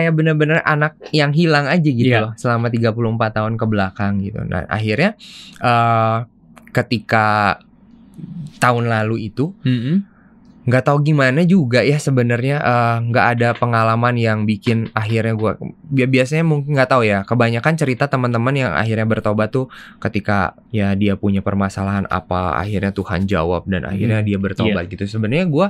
kayak bener-bener anak yang hilang aja gitu yeah. loh selama 34 tahun ke belakang gitu. Nah, akhirnya uh, ketika tahun lalu itu mm -hmm nggak tahu gimana juga ya sebenarnya eh, nggak gak ada pengalaman yang bikin akhirnya gue Ya biasanya mungkin nggak tahu ya kebanyakan cerita teman-teman yang akhirnya bertobat tuh ketika ya dia punya permasalahan apa akhirnya Tuhan jawab dan hmm, akhirnya hmm. dia bertobat yeah. gitu sebenarnya gue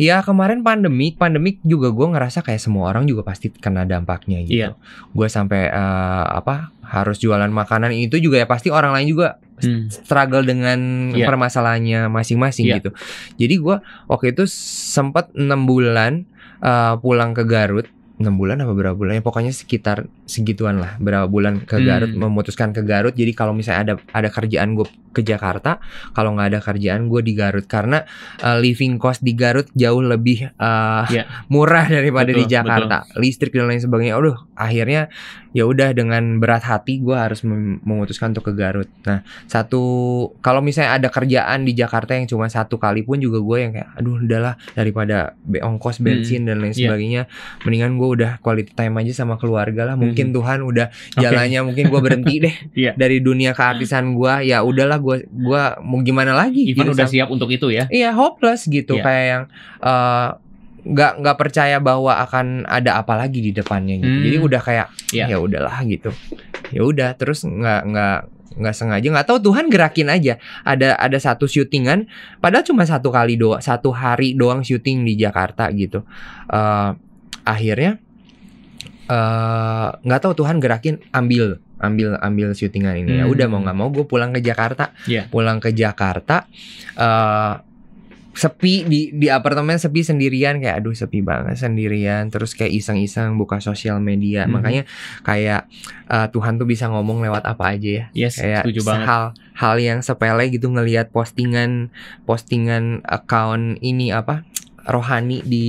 ya kemarin pandemik pandemik juga gue ngerasa kayak semua orang juga pasti kena dampaknya gitu yeah. gue sampai uh, apa harus jualan makanan itu juga ya pasti orang lain juga hmm. struggle dengan yeah. permasalahannya masing-masing yeah. gitu. Jadi gue waktu itu sempat enam bulan uh, pulang ke Garut 6 bulan apa berapa bulan ya pokoknya sekitar segituan lah berapa bulan ke hmm. Garut hmm. memutuskan ke Garut jadi kalau misalnya ada ada kerjaan gue ke Jakarta kalau nggak ada kerjaan gue di Garut karena uh, living cost di Garut jauh lebih uh, eh, yeah. murah daripada betul, di Jakarta betul. listrik dan lain sebagainya aduh akhirnya ya udah dengan berat hati gue harus memutuskan untuk ke Garut nah satu kalau misalnya ada kerjaan di Jakarta yang cuma satu kali pun juga gue yang kayak aduh udahlah daripada ongkos hmm. bensin hmm. dan lain iya. sebagainya yeah. mendingan gue udah quality time aja sama keluarga lah mungkin mungkin hmm. Tuhan udah okay. jalannya mungkin gue berhenti deh yeah. dari dunia keartisan gue ya udahlah gue gua mau gimana lagi Ivan gitu, udah sama. siap untuk itu ya iya hopeless gitu yeah. kayak yang uh, nggak nggak percaya bahwa akan ada apa lagi di depannya gitu. Hmm. Jadi udah kayak yeah. ya udahlah gitu. Ya udah terus nggak nggak nggak sengaja nggak tahu Tuhan gerakin aja. Ada ada satu syutingan padahal cuma satu kali doa satu hari doang syuting di Jakarta gitu. Uh, akhirnya Eh, nggak uh, tahu Tuhan gerakin ambil ambil ambil syutingan ini ya hmm. ya udah mau nggak mau gue pulang ke Jakarta yeah. pulang ke Jakarta uh, sepi di di apartemen sepi sendirian kayak aduh sepi banget sendirian terus kayak iseng-iseng buka sosial media hmm. makanya kayak uh, Tuhan tuh bisa ngomong lewat apa aja ya yes, kayak hal hal yang sepele gitu ngelihat postingan postingan account ini apa rohani di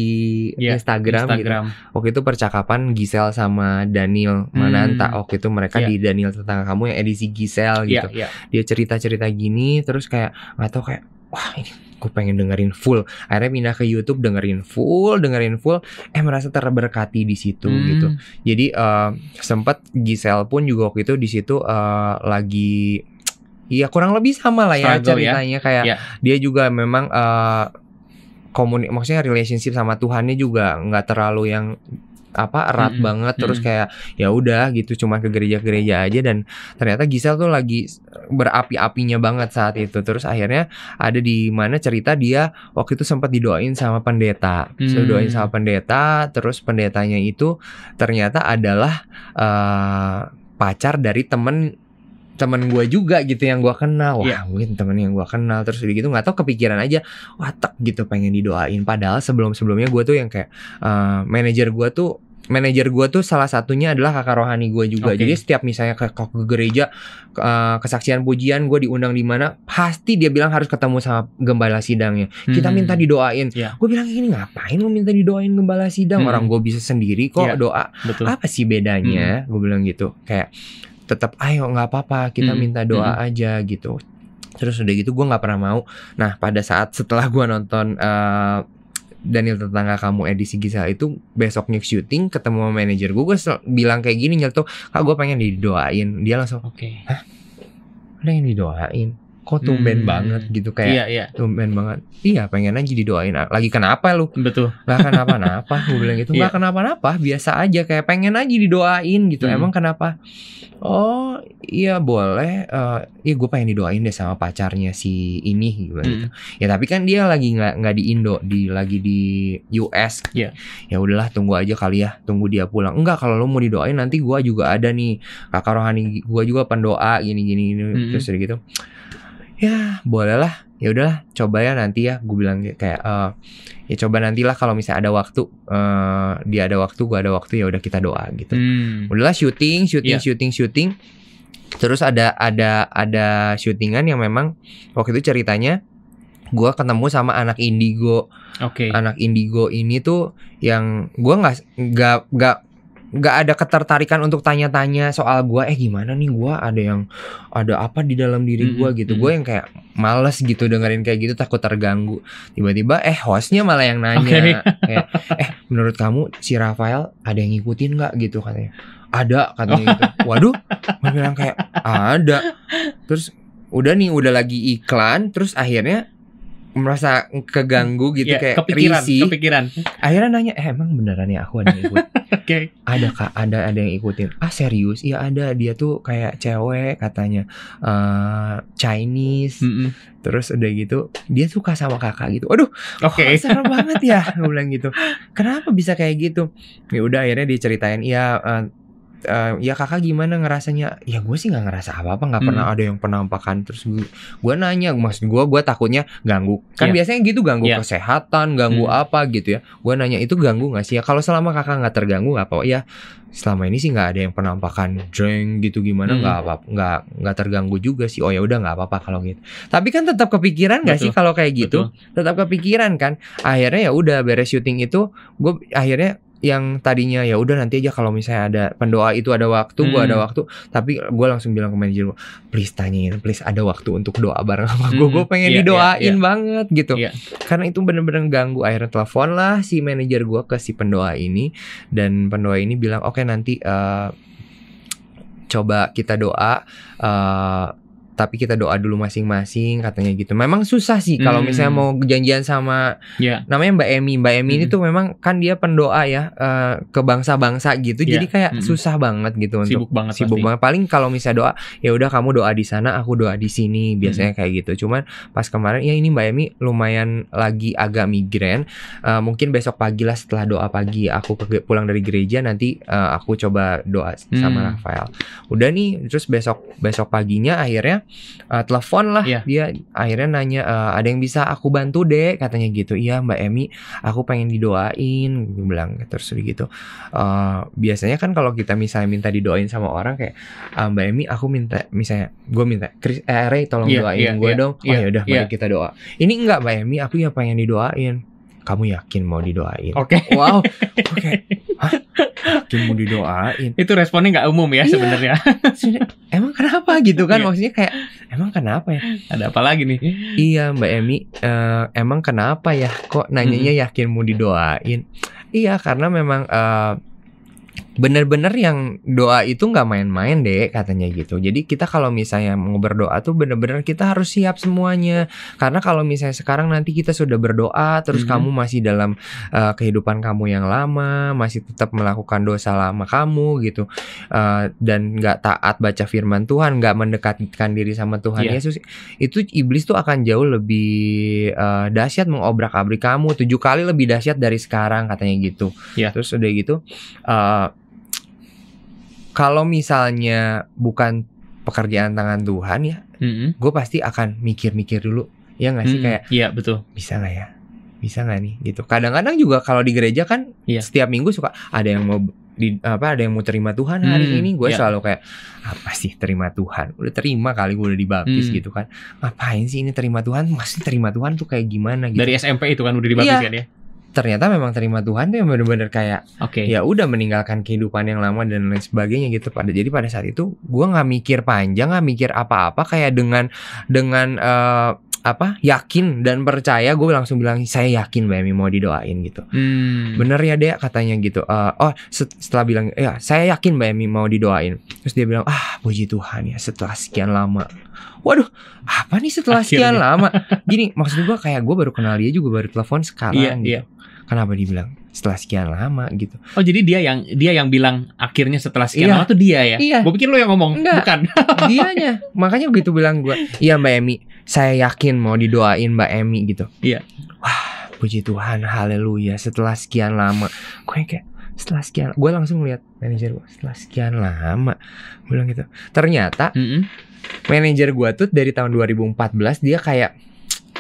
yeah, Instagram, Instagram gitu. Waktu itu percakapan Gisel sama Daniel Mananta. Hmm. Waktu itu mereka yeah. di Daniel tetangga kamu yang edisi Gisel iya, gitu. Yeah, yeah. Dia cerita-cerita gini terus kayak nggak tahu kayak wah ini gue pengen dengerin full. Akhirnya pindah ke YouTube dengerin full, dengerin full, eh merasa terberkati di situ hmm. gitu. Jadi uh, eh, sempat Gisel pun juga waktu itu di situ uh, lagi Iya kurang lebih sama lah ya Struggle, ya. ceritanya ya. kayak yeah. dia juga memang uh, komunik maksudnya relationship sama Tuhannya juga nggak terlalu yang apa erat mm -hmm. banget terus mm -hmm. kayak ya udah gitu cuma ke gereja-gereja aja dan ternyata Gisel tuh lagi berapi-apinya banget saat itu terus akhirnya ada di mana cerita dia waktu itu sempat didoain sama pendeta mm. so, doain sama mm. pendeta terus pendetanya itu ternyata adalah uh, pacar dari temen temen gue juga gitu yang gue kenal wah yeah. mungkin temen yang gue kenal terus udah gitu nggak tau kepikiran aja watak gitu pengen didoain padahal sebelum sebelumnya gue tuh yang kayak uh, manajer gue tuh manajer gue tuh salah satunya adalah kakak rohani gue juga. Okay. Jadi setiap misalnya ke, ke gereja uh, kesaksian pujian gue diundang di mana, pasti dia bilang harus ketemu sama gembala sidangnya. Hmm. Kita minta didoain. Yeah. Gue bilang ini ngapain mau minta didoain gembala sidang? Hmm. Orang gue bisa sendiri kok yeah. doa. Betul. Apa sih bedanya? Hmm. Gue bilang gitu. Kayak tetap ayo nggak apa-apa kita hmm. minta doa hmm. aja gitu terus udah gitu gue nggak pernah mau nah pada saat setelah gue nonton uh, Daniel tetangga kamu edisi Gisel itu besoknya syuting ketemu manajer gue gue bilang kayak gini nyetok kak gue pengen didoain dia langsung oke okay. ada yang didoain kok tumben hmm. banget gitu kayak iya, iya. tumben banget iya pengen aja didoain ah, lagi kenapa lu betul nggak kenapa-napa gue bilang gitu iya. nggak kenapa-napa biasa aja kayak pengen aja didoain gitu hmm. emang kenapa oh iya boleh uh, iya gue pengen didoain deh sama pacarnya si ini gitu, hmm. ya tapi kan dia lagi nggak nggak di Indo di lagi di US ya ya udahlah tunggu aja kali ya tunggu dia pulang enggak kalau lu mau didoain nanti gue juga ada nih kakak rohani gue juga pendoa gini gini, gini. Hmm. terus gitu ya bolehlah ya udahlah coba ya nanti ya gue bilang kayak uh, ya coba nantilah kalau misalnya ada waktu uh, dia ada waktu gue ada waktu ya udah kita doa gitu hmm. udahlah syuting syuting yeah. syuting syuting terus ada ada ada syutingan yang memang waktu itu ceritanya gue ketemu sama anak indigo okay. anak indigo ini tuh yang gue nggak nggak nggak nggak ada ketertarikan untuk tanya-tanya soal gue eh gimana nih gue ada yang ada apa di dalam diri gue gitu gue yang kayak males gitu dengerin kayak gitu takut terganggu tiba-tiba eh hostnya malah yang nanya okay. kayak eh menurut kamu si Rafael ada yang ngikutin nggak gitu katanya ada katanya gitu oh. waduh bilang kayak ada terus udah nih udah lagi iklan terus akhirnya merasa keganggu hmm. gitu yeah, kayak kepikiran, risih. kepikiran. Akhirnya nanya, eh, emang beneran ya aku ada yang ikut? okay. Ada kak, ada ada yang ikutin. Ah serius? Iya ada. Dia tuh kayak cewek katanya uh, Chinese. Mm -mm. Terus udah gitu, dia suka sama kakak gitu. Aduh, oke, okay. serem banget ya, bilang gitu. Kenapa bisa kayak gitu? Ya udah akhirnya diceritain, iya uh, Uh, ya kakak gimana ngerasanya ya gue sih nggak ngerasa apa-apa nggak hmm. pernah ada yang penampakan terus gue, gue nanya mas gue gue takutnya ganggu kan yeah. biasanya gitu ganggu yeah. kesehatan ganggu hmm. apa gitu ya gue nanya itu ganggu nggak sih ya kalau selama kakak nggak terganggu nggak apa-apa ya selama ini sih nggak ada yang penampakan jeng gitu gimana nggak hmm. apa nggak nggak terganggu juga sih oh ya udah nggak apa-apa kalau gitu tapi kan tetap kepikiran nggak sih kalau kayak gitu Betul. tetap kepikiran kan akhirnya ya udah beres syuting itu gue akhirnya yang tadinya ya udah nanti aja kalau misalnya ada pendoa itu ada waktu hmm. gue ada waktu tapi gue langsung bilang ke manajer gue please tanyain please ada waktu untuk doa bareng sama gue hmm. gue pengen yeah, iya, didoain yeah, yeah. banget gitu yeah. karena itu bener-bener ganggu akhirnya telepon lah si manajer gue ke si pendoa ini dan pendoa ini bilang oke okay, nanti uh, coba kita doa uh, tapi kita doa dulu masing-masing katanya gitu. Memang susah sih kalau hmm. misalnya mau janjian sama yeah. namanya Mbak Emi. Mbak Emi hmm. ini tuh memang kan dia pendoa ya uh, ke bangsa-bangsa gitu. Yeah. Jadi kayak hmm. susah banget gitu sibuk untuk banget sibuk pasti. banget. Paling kalau misalnya doa ya udah kamu doa di sana, aku doa di sini hmm. biasanya hmm. kayak gitu. Cuman pas kemarin ya ini Mbak Emi lumayan lagi agak migrain. Uh, mungkin besok pagi lah setelah doa pagi aku ke, pulang dari gereja nanti uh, aku coba doa sama hmm. Rafael. Udah nih terus besok besok paginya akhirnya uh, eh, telepon lah yeah. dia akhirnya nanya uh, ada yang bisa aku bantu deh katanya gitu iya mbak Emi aku pengen didoain gue bilang terus begitu gitu uh, biasanya kan kalau kita misalnya minta didoain sama orang kayak uh, mbak Emi aku minta misalnya gue minta Chris eh, Ray tolong yeah, doain yeah, gue yeah, dong oh yeah, yaudah yeah. mari iya. kita doa ini enggak mbak Emi aku yang pengen didoain kamu yakin mau didoain oke okay. wow oke okay cuma didoain itu responnya nggak umum ya iya. sebenarnya emang kenapa gitu kan iya. maksudnya kayak emang kenapa ya ada apa lagi nih iya mbak Emi uh, emang kenapa ya kok nanyanya yakin mau didoain iya karena memang uh, bener-bener yang doa itu nggak main-main deh katanya gitu. Jadi kita kalau misalnya mau berdoa tuh bener-bener kita harus siap semuanya. Karena kalau misalnya sekarang nanti kita sudah berdoa terus mm -hmm. kamu masih dalam uh, kehidupan kamu yang lama, masih tetap melakukan dosa lama kamu gitu uh, dan nggak taat baca firman Tuhan, nggak mendekatkan diri sama Tuhan yeah. Yesus, itu iblis tuh akan jauh lebih uh, dahsyat mengobrak-abrik kamu tujuh kali lebih dahsyat dari sekarang katanya gitu. Yeah. Terus udah gitu uh, kalau misalnya bukan pekerjaan tangan Tuhan ya, mm-hmm. gue pasti akan mikir-mikir dulu. Ya nggak sih mm-hmm. kayak? Iya betul. Bisa nggak ya? Bisa nggak nih? Gitu. Kadang-kadang juga kalau di gereja kan yeah. setiap minggu suka ada yang mau di apa ada yang mau terima Tuhan hari hmm, ini gue yeah. selalu kayak apa ah, sih terima Tuhan udah terima kali gue udah dibaptis hmm. gitu kan ngapain sih ini terima Tuhan masih terima Tuhan tuh kayak gimana gitu dari SMP itu kan udah dibaptis yeah. kan ya ternyata memang terima Tuhan tuh yang benar-benar kayak okay. ya udah meninggalkan kehidupan yang lama dan lain sebagainya gitu pada jadi pada saat itu gue nggak mikir panjang nggak mikir apa-apa kayak dengan dengan uh, apa yakin dan percaya gue langsung bilang saya yakin Mbak Emi mau didoain gitu hmm. bener ya dek katanya gitu uh, oh setelah bilang ya saya yakin Mbak Emi mau didoain terus dia bilang ah puji Tuhan ya setelah sekian lama waduh apa nih setelah Akhirnya. sekian lama gini maksud gue kayak gue baru kenal dia juga baru telepon sekarang Iya, iya. gitu iya. Kenapa dibilang setelah sekian lama gitu? Oh jadi dia yang dia yang bilang akhirnya setelah sekian iya. lama tuh dia ya? Iya. Gue pikir lo yang ngomong, Enggak. bukan? Dianya. Makanya begitu bilang gue, iya Mbak Emi, saya yakin mau didoain Mbak Emi gitu. Iya. Wah puji Tuhan, haleluya. Setelah sekian lama, gue kayak setelah sekian, gue langsung lihat manajer gue setelah sekian lama, gue bilang gitu. Ternyata mm -hmm. manajer gue tuh dari tahun 2014 dia kayak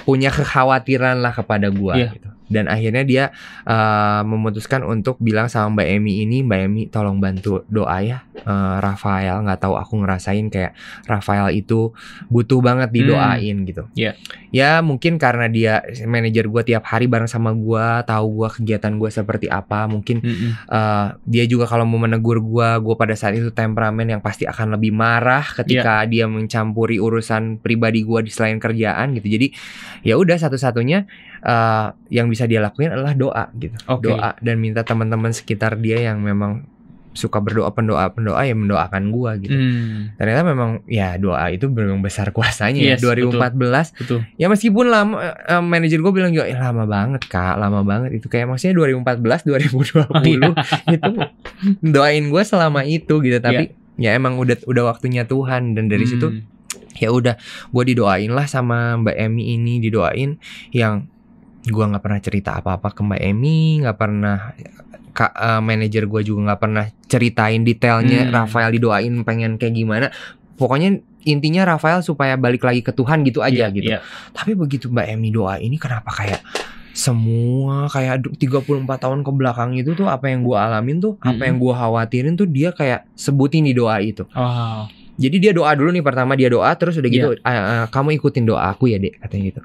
punya kekhawatiran lah kepada gue Iya. gitu dan akhirnya dia uh, memutuskan untuk bilang sama Mbak Emi ini Mbak Emi tolong bantu doa ya uh, Rafael nggak tahu aku ngerasain kayak Rafael itu butuh banget hmm. didoain hmm. gitu yeah. ya mungkin karena dia manajer gue tiap hari bareng sama gue tahu gue kegiatan gue seperti apa mungkin mm -hmm. uh, dia juga kalau mau menegur gue gue pada saat itu temperamen yang pasti akan lebih marah ketika yeah. dia mencampuri urusan pribadi gue di selain kerjaan gitu jadi ya udah satu-satunya uh, yang bisa bisa dia lakuin adalah doa gitu. Okay. Doa dan minta teman-teman sekitar dia yang memang suka berdoa pendoa pendoa yang mendoakan gua gitu. Hmm. Ternyata memang ya doa itu memang besar kuasanya ya, yes, 2014. Betul, betul. Ya meskipun lama uh, manajer gua bilang juga eh, lama banget Kak, lama banget itu kayak maksudnya 2014 2020 oh, iya. itu doain gua selama itu gitu ya. tapi yeah. ya emang udah udah waktunya Tuhan dan dari hmm. situ ya udah gue didoain lah sama Mbak Emi ini didoain yang gue nggak pernah cerita apa-apa ke Mbak Emi, nggak pernah ka, uh, manajer gue juga nggak pernah ceritain detailnya. Hmm. Rafael didoain pengen kayak gimana. Pokoknya intinya Rafael supaya balik lagi ke Tuhan gitu aja yeah, gitu. Yeah. Tapi begitu Mbak Emi doa ini kenapa kayak semua kayak 34 tahun ke belakang itu tuh apa yang gue alamin tuh, apa hmm. yang gue khawatirin tuh dia kayak sebutin di doa itu. Oh. Jadi dia doa dulu nih pertama dia doa terus udah gitu yeah. Iya. uh, ah, kamu ikutin doa aku ya Dek katanya gitu.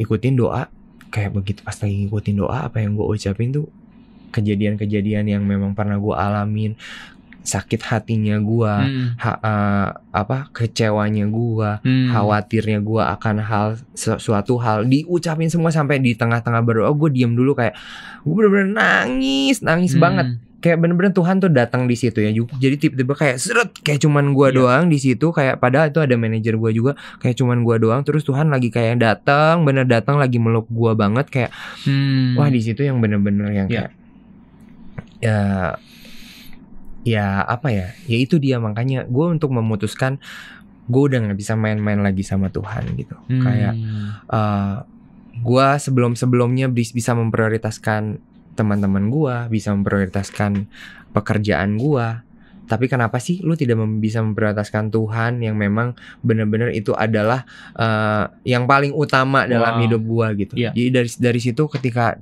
Ikutin doa kayak begitu pas lagi ngikutin doa apa yang gue ucapin tuh kejadian-kejadian yang memang pernah gue alamin sakit hatinya gue hmm. ha, uh, apa kecewanya gue hmm. khawatirnya gue akan hal suatu hal diucapin semua sampai di tengah-tengah berdoa gue diem dulu kayak gue bener-bener nangis nangis hmm. banget kayak bener-bener Tuhan tuh datang di situ ya. Jadi tiba-tiba kayak seret kayak cuman gua yeah. doang di situ kayak padahal itu ada manajer gua juga kayak cuman gua doang terus Tuhan lagi kayak datang bener datang lagi meluk gua banget kayak hmm. wah di situ yang bener-bener yang iya. kayak ya ya apa ya? Ya itu dia makanya gua untuk memutuskan gue udah nggak bisa main-main lagi sama Tuhan gitu. Hmm. Kayak uh, eh, gue sebelum-sebelumnya bisa memprioritaskan teman-teman gua, bisa memprioritaskan pekerjaan gua. Tapi kenapa sih lu tidak bisa memprioritaskan Tuhan yang memang benar-benar itu adalah uh, yang paling utama wow. dalam hidup gua gitu. Yeah. Jadi dari dari situ ketika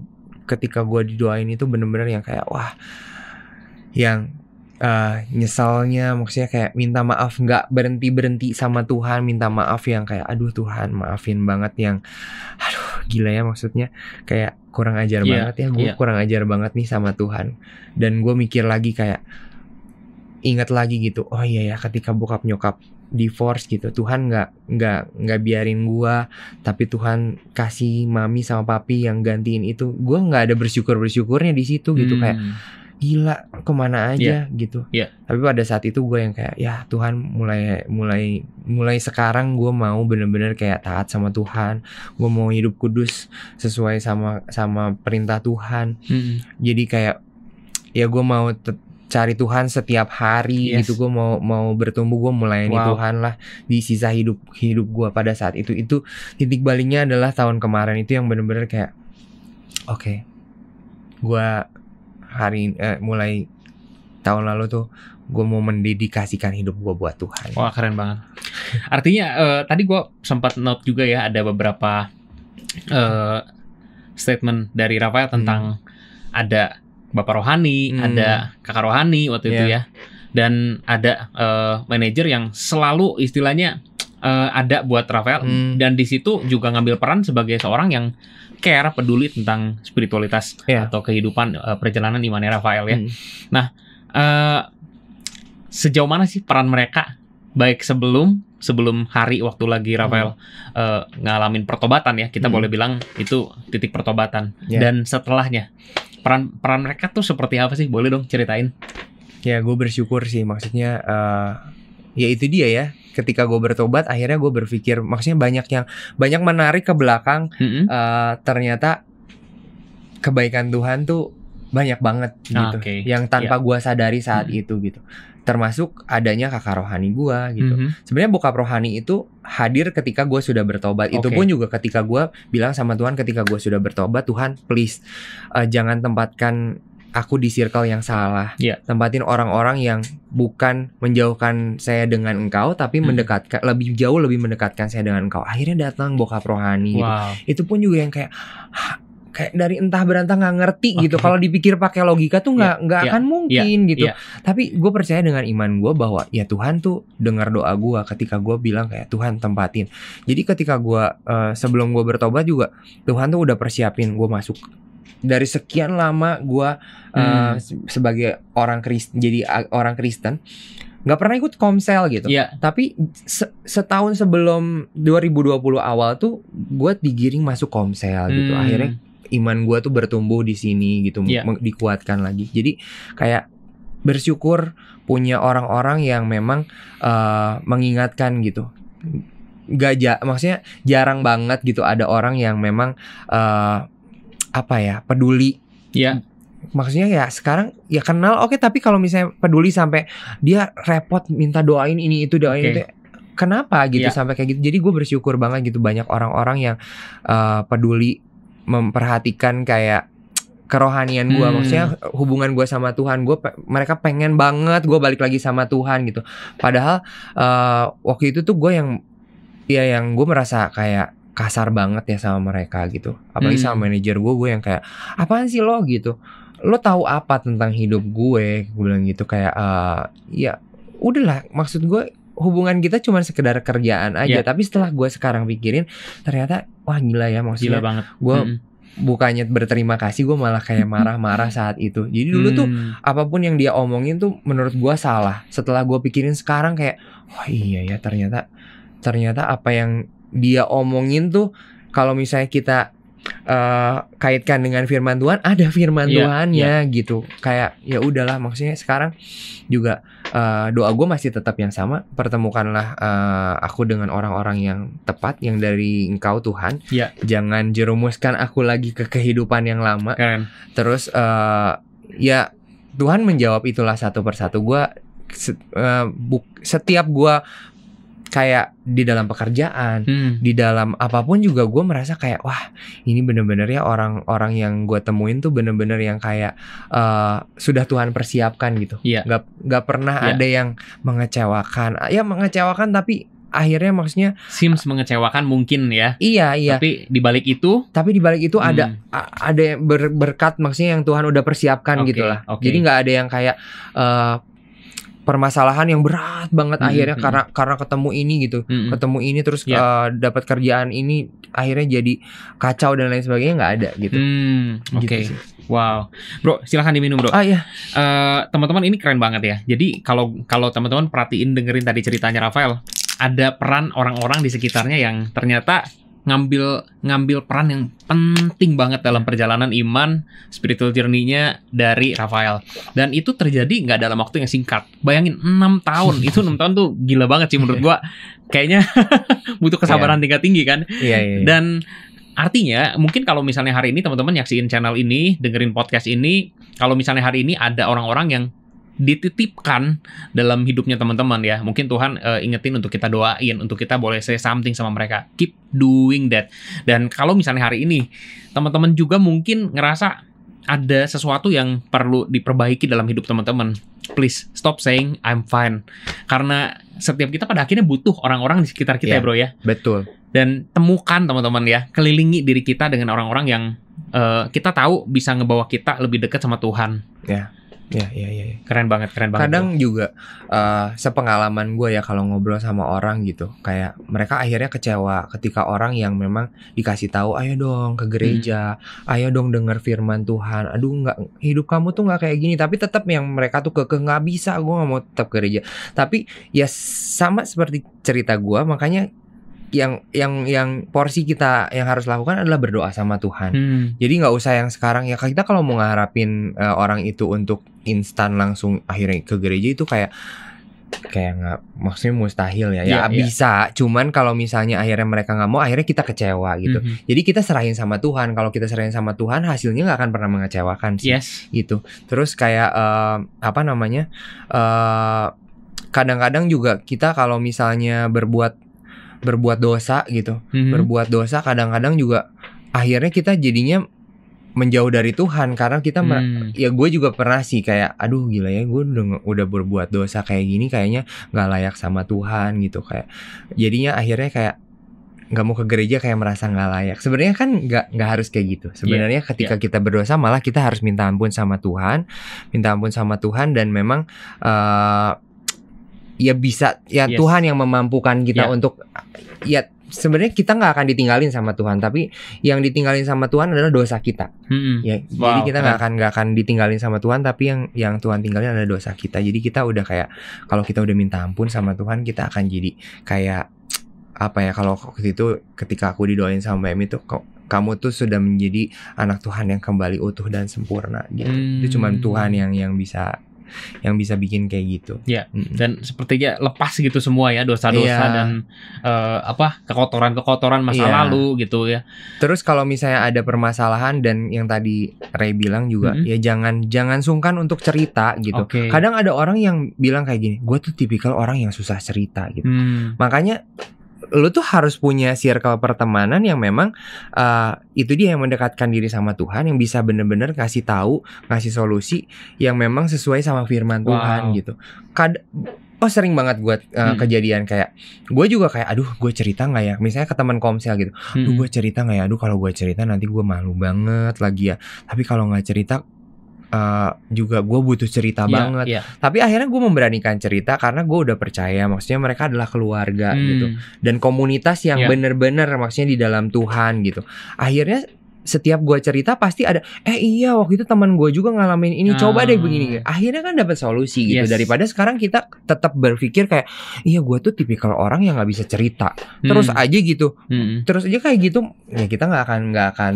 ketika gua didoain itu benar-benar yang kayak wah yang uh, nyesalnya maksudnya kayak minta maaf nggak berhenti berhenti sama Tuhan minta maaf yang kayak aduh Tuhan maafin banget yang aduh gila ya maksudnya kayak kurang ajar yeah, banget ya gue yeah. kurang ajar banget nih sama Tuhan dan gue mikir lagi kayak ingat lagi gitu oh iya ya ketika bokap nyokap divorce gitu Tuhan nggak nggak nggak biarin gua tapi Tuhan kasih mami sama papi yang gantiin itu gua nggak ada bersyukur bersyukurnya di situ gitu hmm. kayak gila kemana iya. aja yeah. gitu. Yeah. Tapi pada saat itu gue yang kayak ya Tuhan mulai mulai mulai sekarang gue mau bener-bener kayak taat sama Tuhan. Gue mau hidup kudus sesuai sama sama perintah Tuhan. Mm -hmm. Jadi kayak ya gue mau cari Tuhan setiap hari yes. gitu gue mau mau bertumbuh gue mulai wow. Tuhan lah di sisa hidup hidup gue pada saat itu itu titik baliknya adalah tahun kemarin itu yang bener-bener kayak oke okay, gue hari eh, mulai tahun lalu tuh gue mau mendedikasikan hidup gue buat Tuhan. Wah keren banget. Artinya uh, tadi gue sempat note juga ya ada beberapa uh, statement dari Rafael tentang hmm. ada bapak rohani, hmm. ada kakak rohani waktu yeah. itu ya, dan ada uh, manajer yang selalu istilahnya uh, ada buat Rafael hmm. dan di situ juga ngambil peran sebagai seorang yang care peduli tentang spiritualitas yeah. atau kehidupan uh, perjalanan manera Rafael ya. Hmm. Nah, uh, sejauh mana sih peran mereka baik sebelum sebelum hari waktu lagi Rafael hmm. uh, ngalamin pertobatan ya kita hmm. boleh bilang itu titik pertobatan yeah. dan setelahnya peran peran mereka tuh seperti apa sih boleh dong ceritain ya gue bersyukur sih maksudnya uh, ya itu dia ya ketika gue bertobat akhirnya gue berpikir maksudnya banyak yang banyak menarik ke belakang mm-hmm. uh, ternyata kebaikan Tuhan tuh banyak banget gitu okay. yang tanpa yeah. gue sadari saat mm-hmm. itu gitu termasuk adanya kakak rohani gue gitu. Mm -hmm. Sebenarnya bokap rohani itu hadir ketika gue sudah bertobat. Okay. Itu pun juga ketika gue bilang sama Tuhan ketika gue sudah bertobat, Tuhan please uh, jangan tempatkan aku di circle yang salah. Yeah. Tempatin orang-orang yang bukan menjauhkan saya dengan engkau, tapi hmm. mendekatkan lebih jauh lebih mendekatkan saya dengan engkau. Akhirnya datang bokap rohani. Gitu. Wow. Gitu. Itu pun juga yang kayak kayak dari entah berantah nggak ngerti okay. gitu. Kalau dipikir pakai logika tuh nggak yeah. nggak yeah. akan iya. mungkin yeah. gitu. Yeah. Tapi gue percaya dengan iman gue bahwa ya Tuhan tuh dengar doa gue ketika gue bilang kayak Tuhan tempatin. Jadi ketika gue uh, sebelum gue bertobat juga Tuhan tuh udah persiapin gue masuk dari sekian lama gue eh, hmm. uh, sebagai orang Kristen jadi orang Kristen nggak pernah ikut komsel gitu. Yeah. Tapi se setahun sebelum 2020 awal tuh gue digiring masuk komsel gitu. hmm. gitu. Akhirnya iman gue tuh bertumbuh di sini gitu, yeah. Iya. dikuatkan lagi. Jadi kayak bersyukur punya orang-orang yang memang uh, mengingatkan gitu. Gak ja maksudnya jarang banget gitu ada orang yang memang uh, apa ya peduli ya maksudnya ya sekarang ya kenal oke okay, tapi kalau misalnya peduli sampai dia repot minta doain ini itu doain okay. itu kenapa gitu ya. sampai kayak gitu jadi gue bersyukur banget gitu banyak orang-orang yang uh, peduli memperhatikan kayak kerohanian gue hmm. maksudnya hubungan gue sama Tuhan gue pe mereka pengen banget gue balik lagi sama Tuhan gitu padahal uh, waktu itu tuh gue yang ya yang gue merasa kayak kasar banget ya sama mereka gitu apalagi hmm. sama manajer gue gue yang kayak apaan sih lo gitu lo tahu apa tentang hidup gue gue bilang gitu kayak uh, ya udahlah maksud gue hubungan kita cuma sekedar kerjaan aja yeah. tapi setelah gue sekarang pikirin ternyata wah gila ya maksudnya gila banget gue -hmm. bukannya berterima kasih gue malah kayak marah-marah saat itu jadi dulu hmm. tuh apapun yang dia omongin tuh menurut gue salah setelah gue pikirin sekarang kayak wah oh iya ya ternyata ternyata apa yang dia omongin tuh kalau misalnya kita uh, kaitkan dengan firman Tuhan ada firman yeah, Tuhannya yeah. gitu kayak ya udahlah maksudnya sekarang juga uh, doa gue masih tetap yang sama pertemukanlah uh, aku dengan orang-orang yang tepat yang dari Engkau Tuhan yeah. jangan jerumuskan aku lagi ke kehidupan yang lama Keren. terus uh, ya Tuhan menjawab itulah satu persatu gue se, uh, setiap gue kayak di dalam pekerjaan, hmm. di dalam apapun juga gue merasa kayak wah ini bener-bener ya orang-orang yang gue temuin tuh bener-bener yang kayak uh, sudah Tuhan persiapkan gitu, yeah. gak gak pernah yeah. ada yang mengecewakan, ya mengecewakan tapi akhirnya maksudnya Sims mengecewakan mungkin ya. Iya, iya. Tapi dibalik itu, tapi dibalik balik itu hmm. ada ada ber, berkat maksudnya yang Tuhan udah persiapkan okay, gitu lah. Okay. Jadi nggak ada yang kayak uh, permasalahan yang berat banget hmm, akhirnya karena karena ketemu ini gitu hmm. ketemu ini terus yeah. Iya. uh, dapat kerjaan ini akhirnya jadi kacau dan lain sebagainya nggak ada gitu hmm, gitu oke okay. gitu wow bro silahkan diminum bro ah ya uh, teman-teman ini keren banget ya jadi kalau kalau teman-teman perhatiin dengerin tadi ceritanya Rafael ada peran orang-orang di sekitarnya yang ternyata ngambil ngambil peran yang penting banget dalam perjalanan iman spiritual journey-nya dari Rafael dan itu terjadi nggak dalam waktu yang singkat bayangin enam tahun itu enam tahun tuh gila banget sih menurut iya. gua kayaknya butuh kesabaran yeah. tingkat tinggi kan yeah, yeah, yeah. dan Artinya, mungkin kalau misalnya hari ini teman-teman nyaksiin channel ini, dengerin podcast ini, kalau misalnya hari ini ada orang-orang yang dititipkan dalam hidupnya teman-teman ya. Mungkin Tuhan uh, ingetin untuk kita doain, untuk kita boleh say something sama mereka. Keep doing that. Dan kalau misalnya hari ini teman-teman juga mungkin ngerasa ada sesuatu yang perlu diperbaiki dalam hidup teman-teman. Please stop saying I'm fine. Karena setiap kita pada akhirnya butuh orang-orang di sekitar kita yeah, ya, Bro ya. Betul. Dan temukan teman-teman ya, kelilingi diri kita dengan orang-orang yang uh, kita tahu bisa ngebawa kita lebih dekat sama Tuhan. Ya. Yeah. Ya, ya, ya, keren banget, keren banget. Kadang juga uh, sepengalaman gue ya kalau ngobrol sama orang gitu, kayak mereka akhirnya kecewa ketika orang yang memang dikasih tahu, ayo dong ke gereja, hmm. ayo dong dengar firman Tuhan. Aduh, nggak hidup kamu tuh nggak kayak gini, tapi tetap yang mereka tuh ke nggak bisa, gue nggak mau tetap gereja. Tapi ya sama seperti cerita gue, makanya yang yang yang porsi kita yang harus lakukan adalah berdoa sama Tuhan. Hmm. Jadi nggak usah yang sekarang ya kita kalau mau ngarapin uh, orang itu untuk instan langsung akhirnya ke gereja itu kayak kayak nggak maksudnya mustahil ya ya yeah, iya. bisa cuman kalau misalnya akhirnya mereka nggak mau akhirnya kita kecewa gitu mm -hmm. jadi kita serahin sama Tuhan kalau kita serahin sama Tuhan hasilnya nggak akan pernah mengecewakan sih yes. gitu terus kayak uh, apa namanya uh, kadang-kadang juga kita kalau misalnya berbuat berbuat dosa gitu hmm. berbuat dosa kadang-kadang juga akhirnya kita jadinya menjauh dari Tuhan karena kita hmm. ya gue juga pernah sih kayak aduh gila ya gue udah udah berbuat dosa kayak gini kayaknya nggak layak sama Tuhan gitu kayak jadinya akhirnya kayak nggak mau ke gereja kayak merasa nggak layak sebenarnya kan nggak nggak harus kayak gitu iya, sebenarnya yeah, ketika yeah. kita berdosa malah kita harus minta ampun sama Tuhan minta ampun sama Tuhan dan memang uh, ya bisa ya yes. Tuhan yang memampukan kita yeah. untuk ya sebenarnya kita nggak akan ditinggalin sama Tuhan tapi yang ditinggalin sama Tuhan adalah dosa kita hmm. ya wow. jadi kita nggak akan nggak akan ditinggalin sama Tuhan tapi yang yang Tuhan tinggalin adalah dosa kita jadi kita udah kayak kalau kita udah minta ampun sama Tuhan kita akan jadi kayak apa ya kalau waktu itu ketika aku didoain sama Mbak tuh, kok kamu tuh sudah menjadi anak Tuhan yang kembali utuh dan sempurna gitu. Hmm. Itu cuman hmm. Tuhan yang yang bisa yang bisa bikin kayak gitu. Ya. Mm Dan sepertinya lepas gitu semua ya dosa-dosa yeah. dan uh, apa kekotoran-kekotoran masa yeah. lalu gitu ya. Terus kalau misalnya ada permasalahan dan yang tadi Ray bilang juga mm ya jangan jangan sungkan untuk cerita gitu. Okay. Kadang ada orang yang bilang kayak gini, gue tuh tipikal orang yang susah cerita gitu. Mm. Makanya lu tuh harus punya circle pertemanan yang memang uh, itu dia yang mendekatkan diri sama Tuhan yang bisa bener-bener kasih tahu ngasih solusi yang memang sesuai sama firman wow. Tuhan gitu Kad oh sering banget buat uh, hmm. kejadian kayak gue juga kayak aduh gue cerita nggak ya misalnya ke teman komsel gitu aduh gue hmm. cerita nggak ya aduh kalau gue cerita nanti gue malu banget lagi ya tapi kalau nggak cerita uh, juga gue butuh cerita yeah, banget. Yeah. Tapi akhirnya gue memberanikan cerita karena gue udah percaya, maksudnya mereka adalah keluarga hmm. gitu, dan komunitas yang yeah. bener-bener maksudnya di dalam Tuhan gitu. Akhirnya setiap gue cerita pasti ada eh iya waktu itu teman gue juga ngalamin ini coba deh begini ah. akhirnya kan dapat solusi gitu yes. daripada sekarang kita tetap berpikir kayak iya gue tuh tipikal orang yang nggak bisa cerita terus hmm. aja gitu hmm. terus aja kayak gitu ya kita nggak akan nggak akan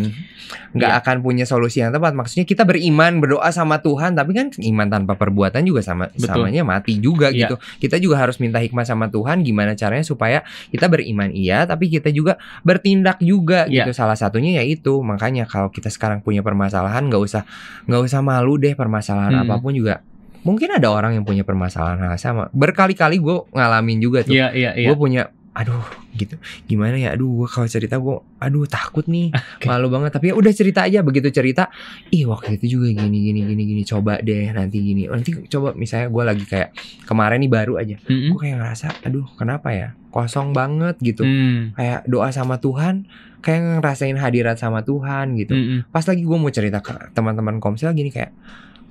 nggak yeah. akan punya solusi yang tepat. Maksudnya kita beriman berdoa sama Tuhan, tapi kan iman tanpa perbuatan juga sama Betul. samanya mati juga yeah. gitu. Kita juga harus minta hikmah sama Tuhan gimana caranya supaya kita beriman iya, tapi kita juga bertindak juga yeah. gitu. Salah satunya yaitu makanya kalau kita sekarang punya permasalahan nggak usah nggak usah malu deh permasalahan hmm. apapun juga mungkin ada orang yang punya permasalahan sama berkali-kali gue ngalamin juga tuh yeah, yeah, yeah. gue punya aduh gitu gimana ya aduh gua kalau cerita gua aduh takut nih okay. malu banget tapi ya udah cerita aja begitu cerita ih waktu itu juga gini gini gini gini coba deh nanti gini oh, nanti coba misalnya gua lagi kayak kemarin nih baru aja mm -hmm. gue kayak ngerasa aduh kenapa ya kosong banget gitu mm. kayak doa sama Tuhan kayak ngerasain hadirat sama Tuhan gitu mm -hmm. pas lagi gua mau cerita ke teman-teman komsel gini kayak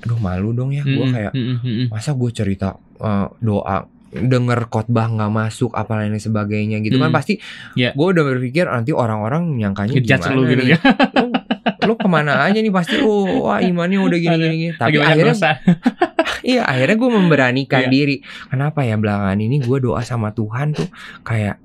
aduh malu dong ya gua kayak masa gua cerita uh, doa denger khotbah nggak masuk apa lain sebagainya gitu kan hmm. kan pasti yeah. gue udah berpikir nanti orang-orang nyangkanya gimana lu gitu ya lu, lu kemana aja nih pasti oh wah imannya udah gini gini, gini. tapi akhirnya iya akhirnya gue memberanikan yeah. diri kenapa ya belakangan ini gue doa sama Tuhan tuh kayak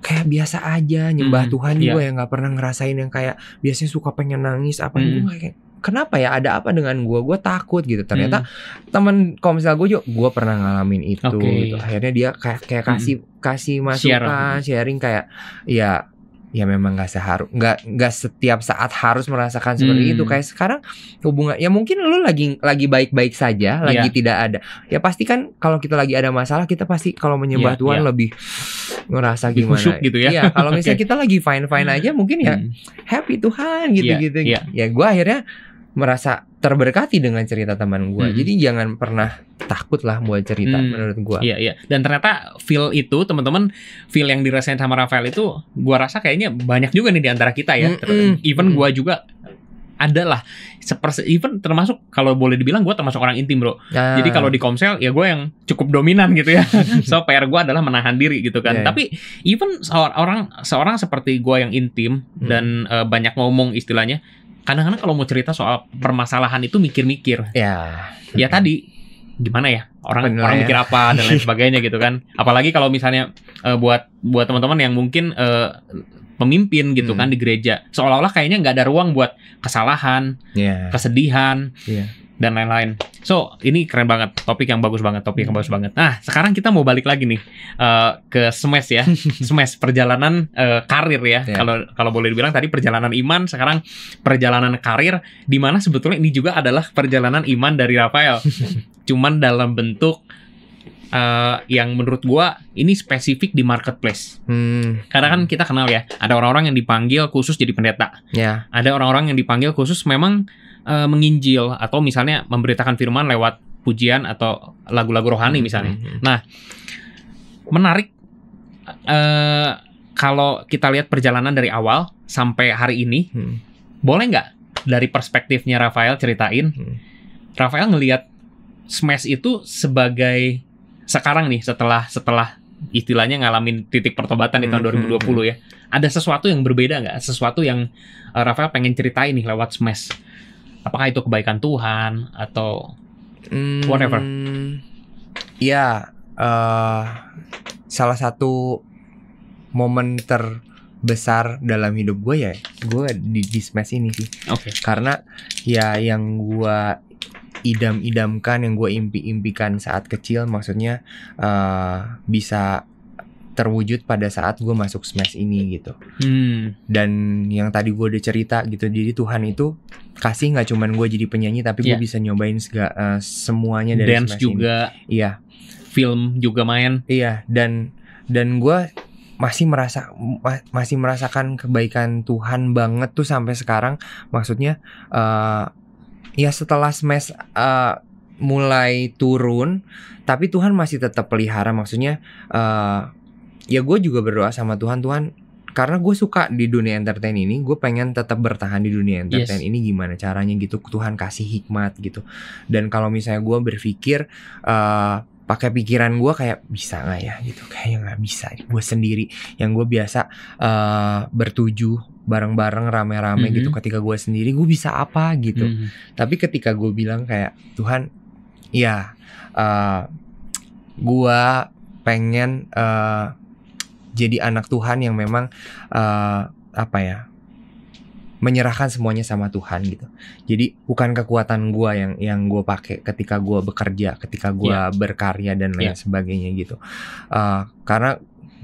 kayak biasa aja nyembah hmm, Tuhan yeah. gue yang nggak pernah ngerasain yang kayak biasanya suka pengen nangis apa hmm. gitu kayak kenapa ya ada apa dengan gue gue takut gitu ternyata hmm. temen komsel gue juga gue pernah ngalamin itu okay. gitu. akhirnya dia kayak kayak kasih hmm. kasih masukan sharing. Gitu. sharing kayak ya ya memang nggak seharus nggak nggak setiap saat harus merasakan seperti hmm. itu kayak sekarang hubungan ya mungkin lu lagi lagi baik-baik saja iya. lagi tidak ada ya pasti kan kalau kita lagi ada masalah kita pasti kalau menyembah yeah, Tuhan yeah. lebih ngerasa gimana gitu ya, ya kalau misalnya okay. kita lagi fine fine hmm. aja mungkin ya hmm. happy Tuhan gitu yeah, gitu yeah. ya gue akhirnya merasa terberkati dengan cerita teman gue. Hmm. Jadi jangan pernah takut lah buat cerita hmm. menurut gue. Iya iya. Dan ternyata feel itu teman-teman feel yang dirasain sama Rafael itu gue rasa kayaknya banyak juga nih di antara kita ya. Hmm. Even hmm. gue juga adalah seperti even termasuk kalau boleh dibilang gue termasuk orang intim bro. Nah. Jadi kalau di komsel ya gue yang cukup dominan gitu ya. so PR gue adalah menahan diri gitu kan. Yeah. Ya. Tapi even seorang seorang seperti gue yang intim hmm. dan uh, banyak ngomong istilahnya kadang-kadang kalau mau cerita soal permasalahan itu mikir-mikir. Ya. Ya tadi gimana ya orang orang ya. mikir apa dan lain sebagainya gitu kan. Apalagi kalau misalnya uh, buat buat teman-teman yang mungkin uh, pemimpin gitu hmm. kan di gereja seolah-olah kayaknya nggak ada ruang buat kesalahan, yeah. kesedihan. Yeah dan lain-lain. So, ini keren banget, topik yang bagus banget, topik yang bagus banget. Nah, sekarang kita mau balik lagi nih uh, ke Smash ya. Smash perjalanan uh, karir ya. ya. Kalau yeah. kalau boleh dibilang tadi perjalanan iman, sekarang perjalanan karir di mana sebetulnya ini juga adalah perjalanan iman dari Rafael. Cuman dalam bentuk uh, yang menurut gua ini spesifik di marketplace. Hmm. Karena kan kita kenal ya, ada orang-orang yang dipanggil khusus jadi pendeta. Yeah. Ada orang-orang yang dipanggil khusus memang uh, menginjil atau misalnya memberitakan firman lewat pujian atau lagu-lagu rohani hmm, misalnya. Mm -hmm. Nah, menarik uh, kalau kita lihat perjalanan dari awal sampai hari ini, hmm. boleh nggak dari perspektifnya Rafael ceritain? Hmm. Rafael ngelihat Smash itu sebagai sekarang nih setelah setelah istilahnya ngalamin titik pertobatan di hmm, tahun 2020 hmm, ya. Ada sesuatu yang berbeda nggak? Sesuatu yang eh, Rafael pengen ceritain nih lewat Smash apakah itu kebaikan Tuhan atau hmm, whatever ya uh, salah satu momen terbesar dalam hidup gue ya gue di, dismiss ini sih okay. karena ya yang gue idam-idamkan yang gue impi-impikan saat kecil maksudnya uh, bisa terwujud pada saat gue masuk smash ini gitu hmm. dan yang tadi gue udah cerita gitu jadi Tuhan itu kasih nggak cuman gue jadi penyanyi tapi gue iya. bisa nyobain sega, uh, semuanya dari dance smash juga ini. iya film juga main iya dan dan gue masih merasa ma masih merasakan kebaikan Tuhan banget tuh sampai sekarang maksudnya uh, ya setelah smash eh, uh, mulai turun tapi Tuhan masih tetap pelihara maksudnya uh, ya gue juga berdoa sama Tuhan Tuhan karena gue suka di dunia entertain ini gue pengen tetap bertahan di dunia entertain yes. ini gimana caranya gitu Tuhan kasih hikmat gitu dan kalau misalnya gue berpikir uh, pakai pikiran gue kayak bisa nggak ya gitu kayaknya nggak bisa gue sendiri yang gue biasa uh, eh, bertuju bareng-bareng rame-rame mm -hmm. gitu mm-hmm. ketika gue sendiri gue bisa apa gitu mm -hmm. tapi ketika gue bilang kayak Tuhan ya uh, eh, gue pengen uh, jadi anak Tuhan yang memang uh, apa ya menyerahkan semuanya sama Tuhan gitu. Jadi bukan kekuatan gue yang yang gue pakai ketika gue bekerja, ketika gue yeah. berkarya dan lain yeah. sebagainya gitu. Uh, karena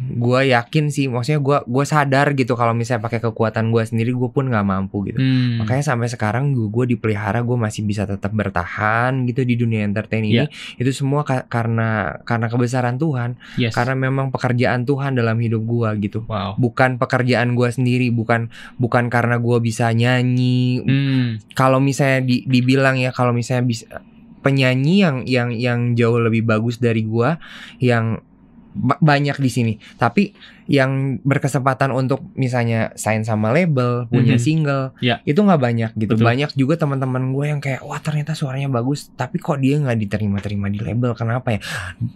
gue yakin sih maksudnya gue gue sadar gitu kalau misalnya pakai kekuatan gue sendiri gue pun nggak mampu gitu hmm. makanya sampai sekarang gue gue dipelihara gue masih bisa tetap bertahan gitu di dunia entertain ini yeah. itu semua ka karena karena kebesaran Tuhan yes. karena memang pekerjaan Tuhan dalam hidup gue gitu wow. bukan pekerjaan gue sendiri bukan bukan karena gue bisa nyanyi hmm. kalau misalnya di, dibilang ya kalau misalnya bisa penyanyi yang yang yang jauh lebih bagus dari gue yang banyak di sini. Tapi yang berkesempatan untuk misalnya sign sama label, punya mm-hmm. single, yeah. itu nggak banyak gitu. Betul. Banyak juga teman-teman gue yang kayak wah ternyata suaranya bagus, tapi kok dia nggak diterima-terima di label? Kenapa ya?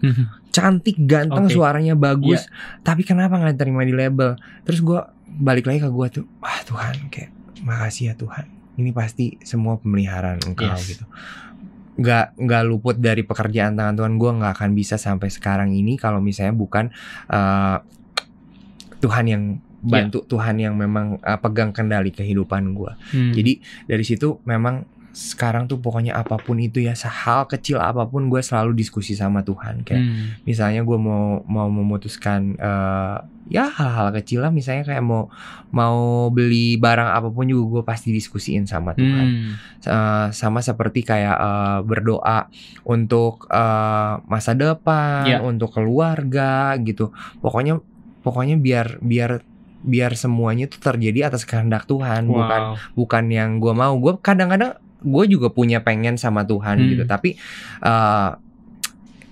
Mhm. Cantik, ganteng, okay. suaranya bagus, yeah. tapi kenapa nggak diterima di label? Terus gue balik lagi ke gue tuh, wah Tuhan, kayak makasih ya Tuhan. Ini pasti semua pemeliharaan engkau yes. gitu nggak nggak luput dari pekerjaan tangan Tuhan gue nggak akan bisa sampai sekarang ini kalau misalnya bukan uh, Tuhan yang ya. bantu yeah. Tuhan yang memang uh, pegang kendali kehidupan gue hmm. jadi dari situ memang sekarang tuh pokoknya apapun itu ya hal kecil apapun gue selalu diskusi sama Tuhan kayak hmm. misalnya gue mau mau memutuskan uh, ya hal-hal kecil lah misalnya kayak mau mau beli barang apapun juga gue pasti diskusiin sama Tuhan hmm. uh, sama seperti kayak uh, berdoa untuk uh, masa depan yeah. untuk keluarga gitu pokoknya pokoknya biar biar biar semuanya itu terjadi atas kehendak Tuhan wow. bukan bukan yang gue mau gue kadang-kadang gue juga punya pengen sama Tuhan gitu. hmm. gitu tapi uh,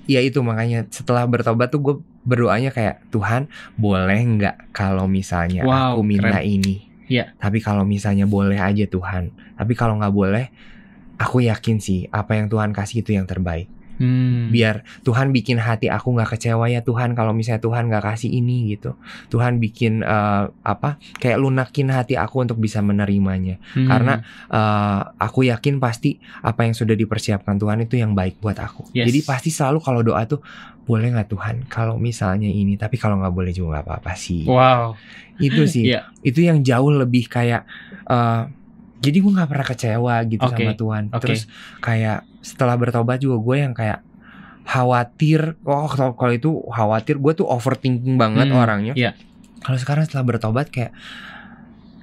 ya itu makanya setelah bertobat tuh gue berdoanya kayak Tuhan boleh nggak kalau misalnya wow, aku minta keren. ini yeah. tapi kalau misalnya boleh aja Tuhan tapi kalau nggak boleh aku yakin sih apa yang Tuhan kasih itu yang terbaik Hmm. Biar Tuhan bikin hati aku nggak kecewa ya Tuhan kalau misalnya Tuhan nggak kasih ini gitu. Tuhan bikin uh, apa? Kayak lunakin hati aku untuk bisa menerimanya. Hmm. Karena uh, aku yakin pasti apa yang sudah dipersiapkan Tuhan itu yang baik buat aku. Yes. Jadi pasti selalu kalau doa tuh boleh nggak Tuhan kalau misalnya ini tapi kalau nggak boleh juga nggak apa-apa sih. Wow. Itu sih. yeah. Itu yang jauh lebih kayak uh, jadi gue nggak pernah kecewa gitu okay. sama Tuhan okay. terus kayak setelah bertobat juga gue yang kayak khawatir oh kalau itu khawatir gue tuh overthinking banget hmm, orangnya yeah. kalau sekarang setelah bertobat kayak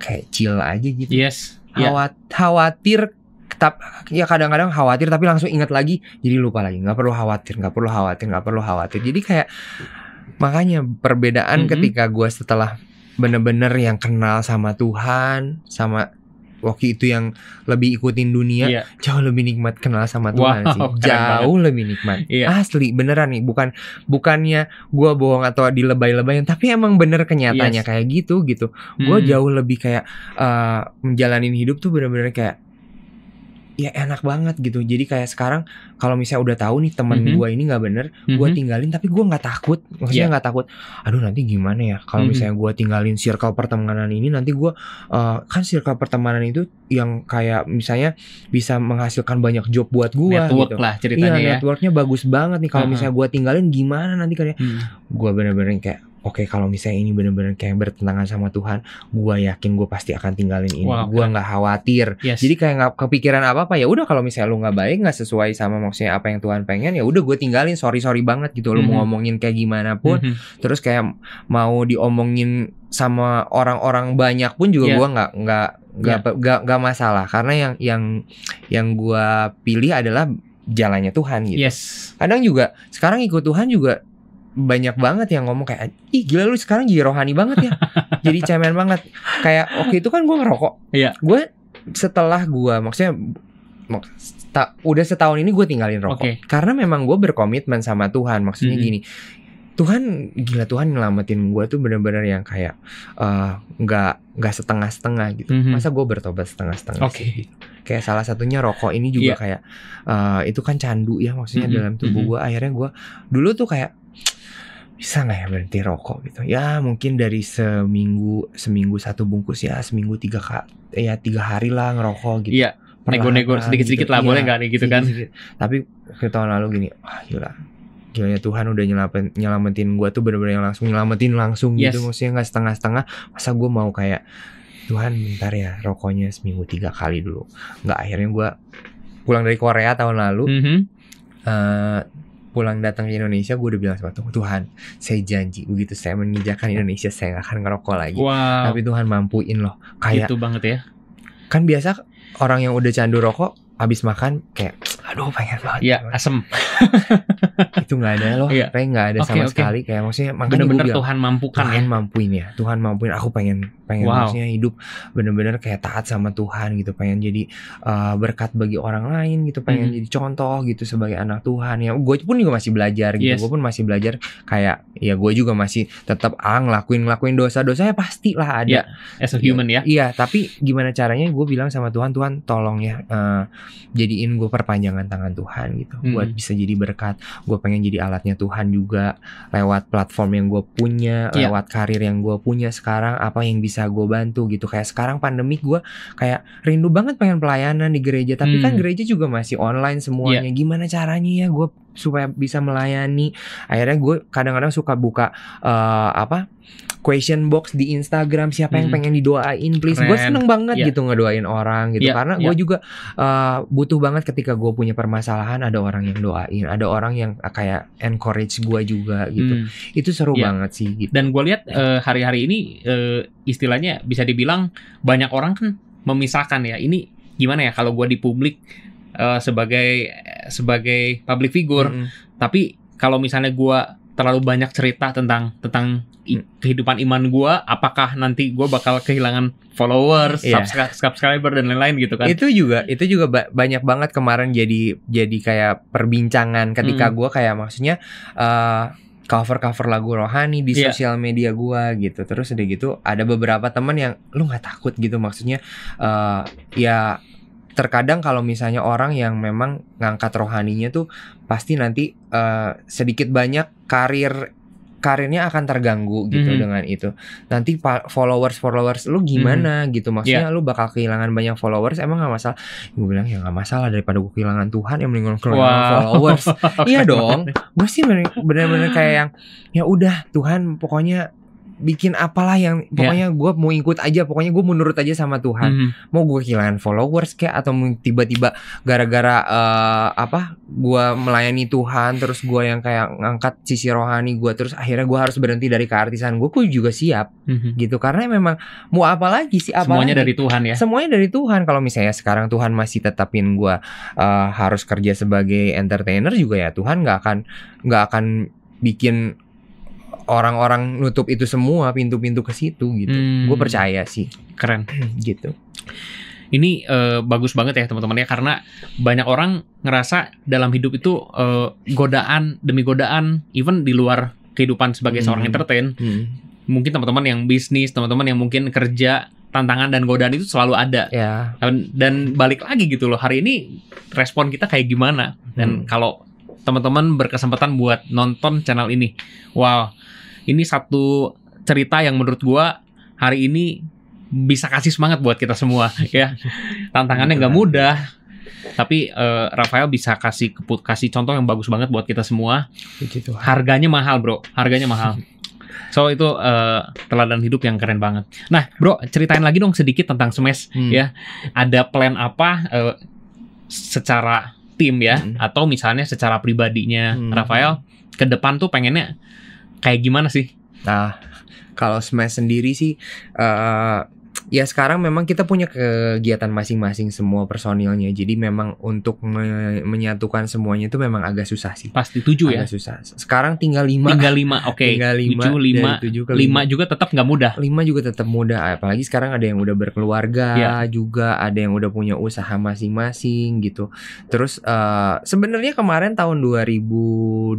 kayak chill aja gitu yes yeah. khawatir tetap ya kadang-kadang khawatir tapi langsung ingat lagi jadi lupa lagi nggak perlu khawatir nggak perlu khawatir nggak perlu khawatir jadi kayak makanya perbedaan mm -hmm. ketika gue setelah bener-bener yang kenal sama Tuhan sama waktu itu yang lebih ikutin dunia yeah. jauh lebih nikmat kenal sama Tuhan wow, sih jauh banget. lebih nikmat yeah. asli beneran nih bukan bukannya gua bohong atau dilebay-lebayin tapi emang bener kenyataannya yes. kayak gitu gitu gua hmm. jauh lebih kayak uh, menjalani hidup tuh bener-bener kayak ya enak banget gitu jadi kayak sekarang kalau misalnya udah tahu nih teman mm -hmm. gue ini nggak bener mm -hmm. gue tinggalin tapi gue nggak takut maksudnya iya. nggak yeah. takut aduh nanti gimana ya kalau mm -hmm. misalnya gue tinggalin circle pertemanan ini nanti gue uh, kan circle pertemanan itu yang kayak misalnya bisa menghasilkan banyak job buat gue gitu. network gitu. lah ceritanya iya, ya networknya bagus banget nih kalau uh -huh. misalnya gue tinggalin gimana nanti kan ya hmm. gue bener-bener kayak oke okay, kalau misalnya ini bener-bener kayak bertentangan sama Tuhan, gue yakin gue pasti akan tinggalin ini. Wow, gue nggak khawatir. Yes. Jadi kayak nggak kepikiran apa apa ya. Udah kalau misalnya lu nggak baik, nggak sesuai sama maksudnya apa yang Tuhan pengen, ya udah gue tinggalin. Sorry sorry banget gitu. Lu mm -hmm. mau mhm. ngomongin kayak gimana pun, mm -hmm. terus kayak mau diomongin sama orang-orang banyak pun juga yeah. gue nggak nggak nggak yeah. Iya. nggak masalah karena yang yang yang gue pilih adalah jalannya Tuhan gitu. Yes. Kadang juga sekarang ikut Tuhan juga banyak banget yang ngomong kayak ih gila lu sekarang jadi rohani banget ya jadi cemen banget kayak oke itu kan gue ngerokok iya. gue setelah gue maksudnya ta, udah setahun ini gue tinggalin rokok okay. karena memang gue berkomitmen sama Tuhan maksudnya mm -hmm. gini Tuhan gila Tuhan ngelamatin gue tuh bener-bener yang kayak eh, nggak uh, nggak setengah-setengah gitu mm -hmm. masa gue bertobat setengah-setengah okay. kayak salah satunya rokok ini juga yeah. kayak uh, itu kan candu ya maksudnya mm -hmm. dalam tubuh mm -hmm. gue akhirnya gue dulu tuh kayak bisa nggak ya berhenti rokok gitu ya mungkin dari seminggu seminggu satu bungkus ya seminggu tiga ya tiga hari lah ngerokok gitu iya nego-nego sedikit-sedikit gitu. lah iya, boleh nggak nih gitu kan sedikit. tapi ke tahun lalu gini wah gila gilanya Tuhan udah nyelamatin nyelamatin gue tuh bener-bener yang langsung nyelamatin langsung gitu. yes. gitu maksudnya nggak setengah-setengah masa gue mau kayak Tuhan bentar ya rokoknya seminggu tiga kali dulu nggak akhirnya gue pulang dari Korea tahun lalu mm -hmm. uh, pulang datang ke Indonesia gue udah bilang sama Tuhan Tuhan saya janji begitu saya meninjakan Indonesia saya gak akan ngerokok lagi wow. tapi Tuhan mampuin loh kayak itu banget ya kan biasa orang yang udah candu rokok habis makan kayak aduh pengen banget ya asem itu nggak ada loh ya. kayak nggak ada okay, sama okay. sekali kayak maksudnya makanya bener-bener Tuhan mampukan Tuhan ya mampuin ya Tuhan mampuin aku pengen pengen wow. maksudnya hidup bener-bener kayak taat sama Tuhan gitu pengen jadi uh, berkat bagi orang lain gitu pengen hmm. jadi contoh gitu sebagai anak Tuhan ya gue pun juga masih belajar gitu yes. gue pun masih belajar kayak ya gue juga masih tetap ah ngelakuin ngelakuin dosa-dosa ya pasti lah ada ya, as a iya. human ya iya ya, tapi gimana caranya gue bilang sama Tuhan Tuhan tolong ya uh, jadiin gue perpanjangan tangan tangan Tuhan gitu hmm. buat bisa jadi berkat gue pengen jadi alatnya Tuhan juga lewat platform yang gue punya yeah. lewat karir yang gue punya sekarang apa yang bisa gue bantu gitu kayak sekarang pandemi gue kayak rindu banget pengen pelayanan di gereja tapi kan hmm. kan gereja juga masih online semuanya yeah. gimana caranya ya gue supaya bisa melayani akhirnya gue kadang-kadang suka buka uh, apa question box di Instagram siapa yang hmm. pengen didoain please gue seneng banget yeah. gitu ngedoain orang gitu yeah. karena iya. gue yeah. juga uh, butuh banget ketika gue punya permasalahan ada orang yang doain ada orang yang eh, kayak encourage gue juga gitu hmm. itu seru yeah. banget sih gitu. dan gue lihat uh, hari-hari ini uh, istilahnya bisa dibilang banyak orang kan memisahkan ya ini gimana ya kalau gue di publik uh, sebagai sebagai public figure -hmm. tapi kalau misalnya gue terlalu banyak cerita tentang tentang hmm. kehidupan iman gue apakah nanti gue bakal kehilangan followers yeah. subscriber dan lain-lain gitu kan itu juga itu juga ba banyak banget kemarin jadi jadi kayak perbincangan ketika hmm. gue kayak maksudnya uh, cover-cover lagu rohani di yeah. sosial media gue gitu. Terus udah gitu ada beberapa teman yang lu nggak takut gitu maksudnya uh, ya terkadang kalau misalnya orang yang memang ngangkat rohaninya tuh pasti nanti uh, sedikit banyak karir karirnya akan terganggu gitu mm -hmm. dengan itu. Nanti followers followers lu gimana mm -hmm. gitu maksudnya yeah. lu bakal kehilangan banyak followers emang gak masalah. Gue bilang ya gak masalah daripada gue kehilangan Tuhan yang mendingan kehilangan wow. followers. iya dong. Gue sih bener-bener kayak yang ya udah Tuhan pokoknya bikin apalah yang ya. pokoknya yeah. gue mau ikut aja pokoknya gue menurut aja sama Tuhan mm -hmm. mau gue kehilangan followers kayak atau tiba-tiba gara-gara uh, apa gue melayani Tuhan terus gue yang kayak ngangkat sisi rohani gue terus akhirnya gue harus berhenti dari keartisan gue gue juga siap mm -hmm. gitu karena memang mau apa lagi sih apa semuanya dari Tuhan ya semuanya dari Tuhan kalau misalnya sekarang Tuhan masih tetapin gue uh, harus kerja sebagai entertainer juga ya Tuhan nggak akan nggak akan bikin orang-orang nutup itu semua pintu-pintu ke situ gitu. Hmm. Gue percaya sih. Keren. gitu. Ini uh, bagus banget ya teman-teman ya karena banyak orang ngerasa dalam hidup itu uh, godaan demi godaan, even di luar kehidupan sebagai hmm. seorang entertain. Hmm. Mungkin teman-teman yang bisnis, teman-teman yang mungkin kerja, tantangan dan godaan itu selalu ada. Ya. Dan, dan balik lagi gitu loh. Hari ini respon kita kayak gimana? Dan hmm. kalau teman-teman berkesempatan buat nonton channel ini. Wow, ini satu cerita yang menurut gue hari ini bisa kasih semangat buat kita semua ya. Tantangannya nggak mudah, tapi uh, Rafael bisa kasih kasih contoh yang bagus banget buat kita semua. Harganya mahal, Bro. Harganya mahal. So itu uh, teladan hidup yang keren banget. Nah, Bro, ceritain lagi dong sedikit tentang Smash hmm. ya. Ada plan apa uh, secara tim ya hmm. atau misalnya secara pribadinya hmm. Rafael ke depan tuh pengennya kayak gimana sih? Nah, kalau smash sendiri sih uh, Ya sekarang memang kita punya kegiatan masing-masing semua personilnya. Jadi memang untuk me menyatukan semuanya itu memang agak susah sih. Pasti tujuh ya? agak ya. susah. Sekarang tinggal lima. Tinggal lima, oke. Okay. Tinggal lima. Tujuh, lima. Tujuh ke lima. lima juga tetap nggak mudah. Lima juga tetap mudah. Apalagi sekarang ada yang udah berkeluarga yeah. juga, ada yang udah punya usaha masing-masing gitu. Terus uh, sebenarnya kemarin tahun 2020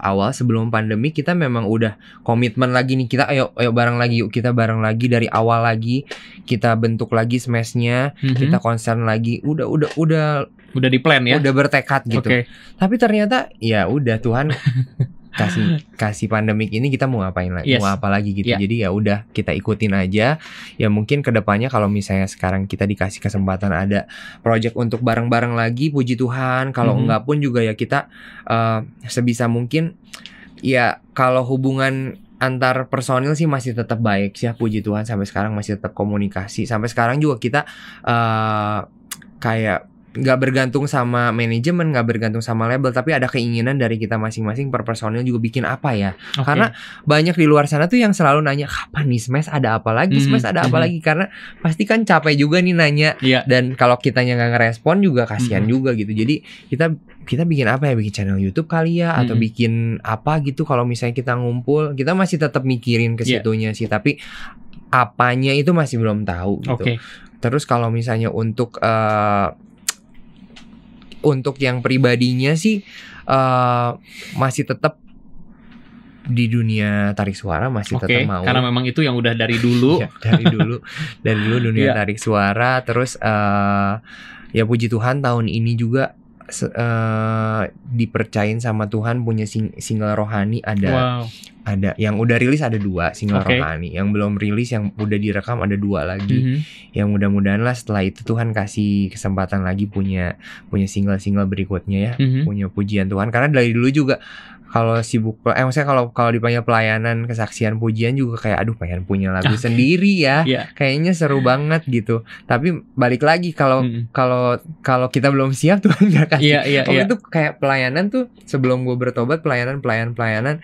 awal sebelum pandemi kita memang udah komitmen lagi nih kita ayo ayo bareng lagi yuk kita bareng lagi dari awal lagi kita bentuk lagi smashnya, mm-hmm. kita concern lagi. Udah udah udah udah di plan ya. Udah bertekad gitu. Okay. Tapi ternyata ya udah Tuhan kasih kasih pandemik ini kita mau ngapain lagi yes. mau apa lagi gitu yeah. jadi ya udah kita ikutin aja ya mungkin kedepannya kalau misalnya sekarang kita dikasih kesempatan ada project untuk bareng-bareng lagi puji Tuhan kalau mm -hmm. enggak pun juga ya kita uh, sebisa mungkin ya kalau hubungan antar personil sih masih tetap baik sih ya, puji Tuhan sampai sekarang masih tetap komunikasi sampai sekarang juga kita uh, kayak nggak bergantung sama manajemen, nggak bergantung sama label, tapi ada keinginan dari kita masing-masing per personil juga bikin apa ya. Okay. Karena banyak di luar sana tuh yang selalu nanya kapan nih Smash ada apa lagi, mm-hmm. Smash ada apa mm-hmm. lagi karena pasti kan capek juga nih nanya yeah. dan kalau kita nggak ngerespon juga kasihan mm-hmm. juga gitu. Jadi kita kita bikin apa ya? Bikin channel YouTube kali ya mm-hmm. atau bikin apa gitu kalau misalnya kita ngumpul, kita masih tetap mikirin ke iya. situnya yeah. sih, tapi apanya itu masih belum tahu gitu. Okay. Terus kalau misalnya untuk uh, untuk yang pribadinya sih uh, masih tetap di dunia tarik suara masih okay, tetap mau karena memang itu yang udah dari dulu ya, dari dulu dari dulu dunia yeah. tarik suara terus uh, ya puji Tuhan tahun ini juga uh, dipercayain sama Tuhan punya sing single rohani ada wow. ada yang udah rilis ada dua single okay. rohani yang belum rilis yang udah direkam ada dua lagi mm -hmm. yang mudah-mudahan lah setelah itu Tuhan kasih kesempatan lagi punya punya single single berikutnya ya mm -hmm. punya pujian Tuhan karena dari dulu juga kalau sibuk eh maksudnya kalau kalau dipanggil pelayanan kesaksian pujian juga kayak aduh pengen punya lagu okay. Ah, iya. sendiri ya yeah. kayaknya seru iya. banget gitu tapi balik lagi kalau mm. kalau kalau kita belum siap tuh gak kasih iya, yeah, yeah, itu kayak pelayanan tuh sebelum gue bertobat pelayanan pelayanan pelayanan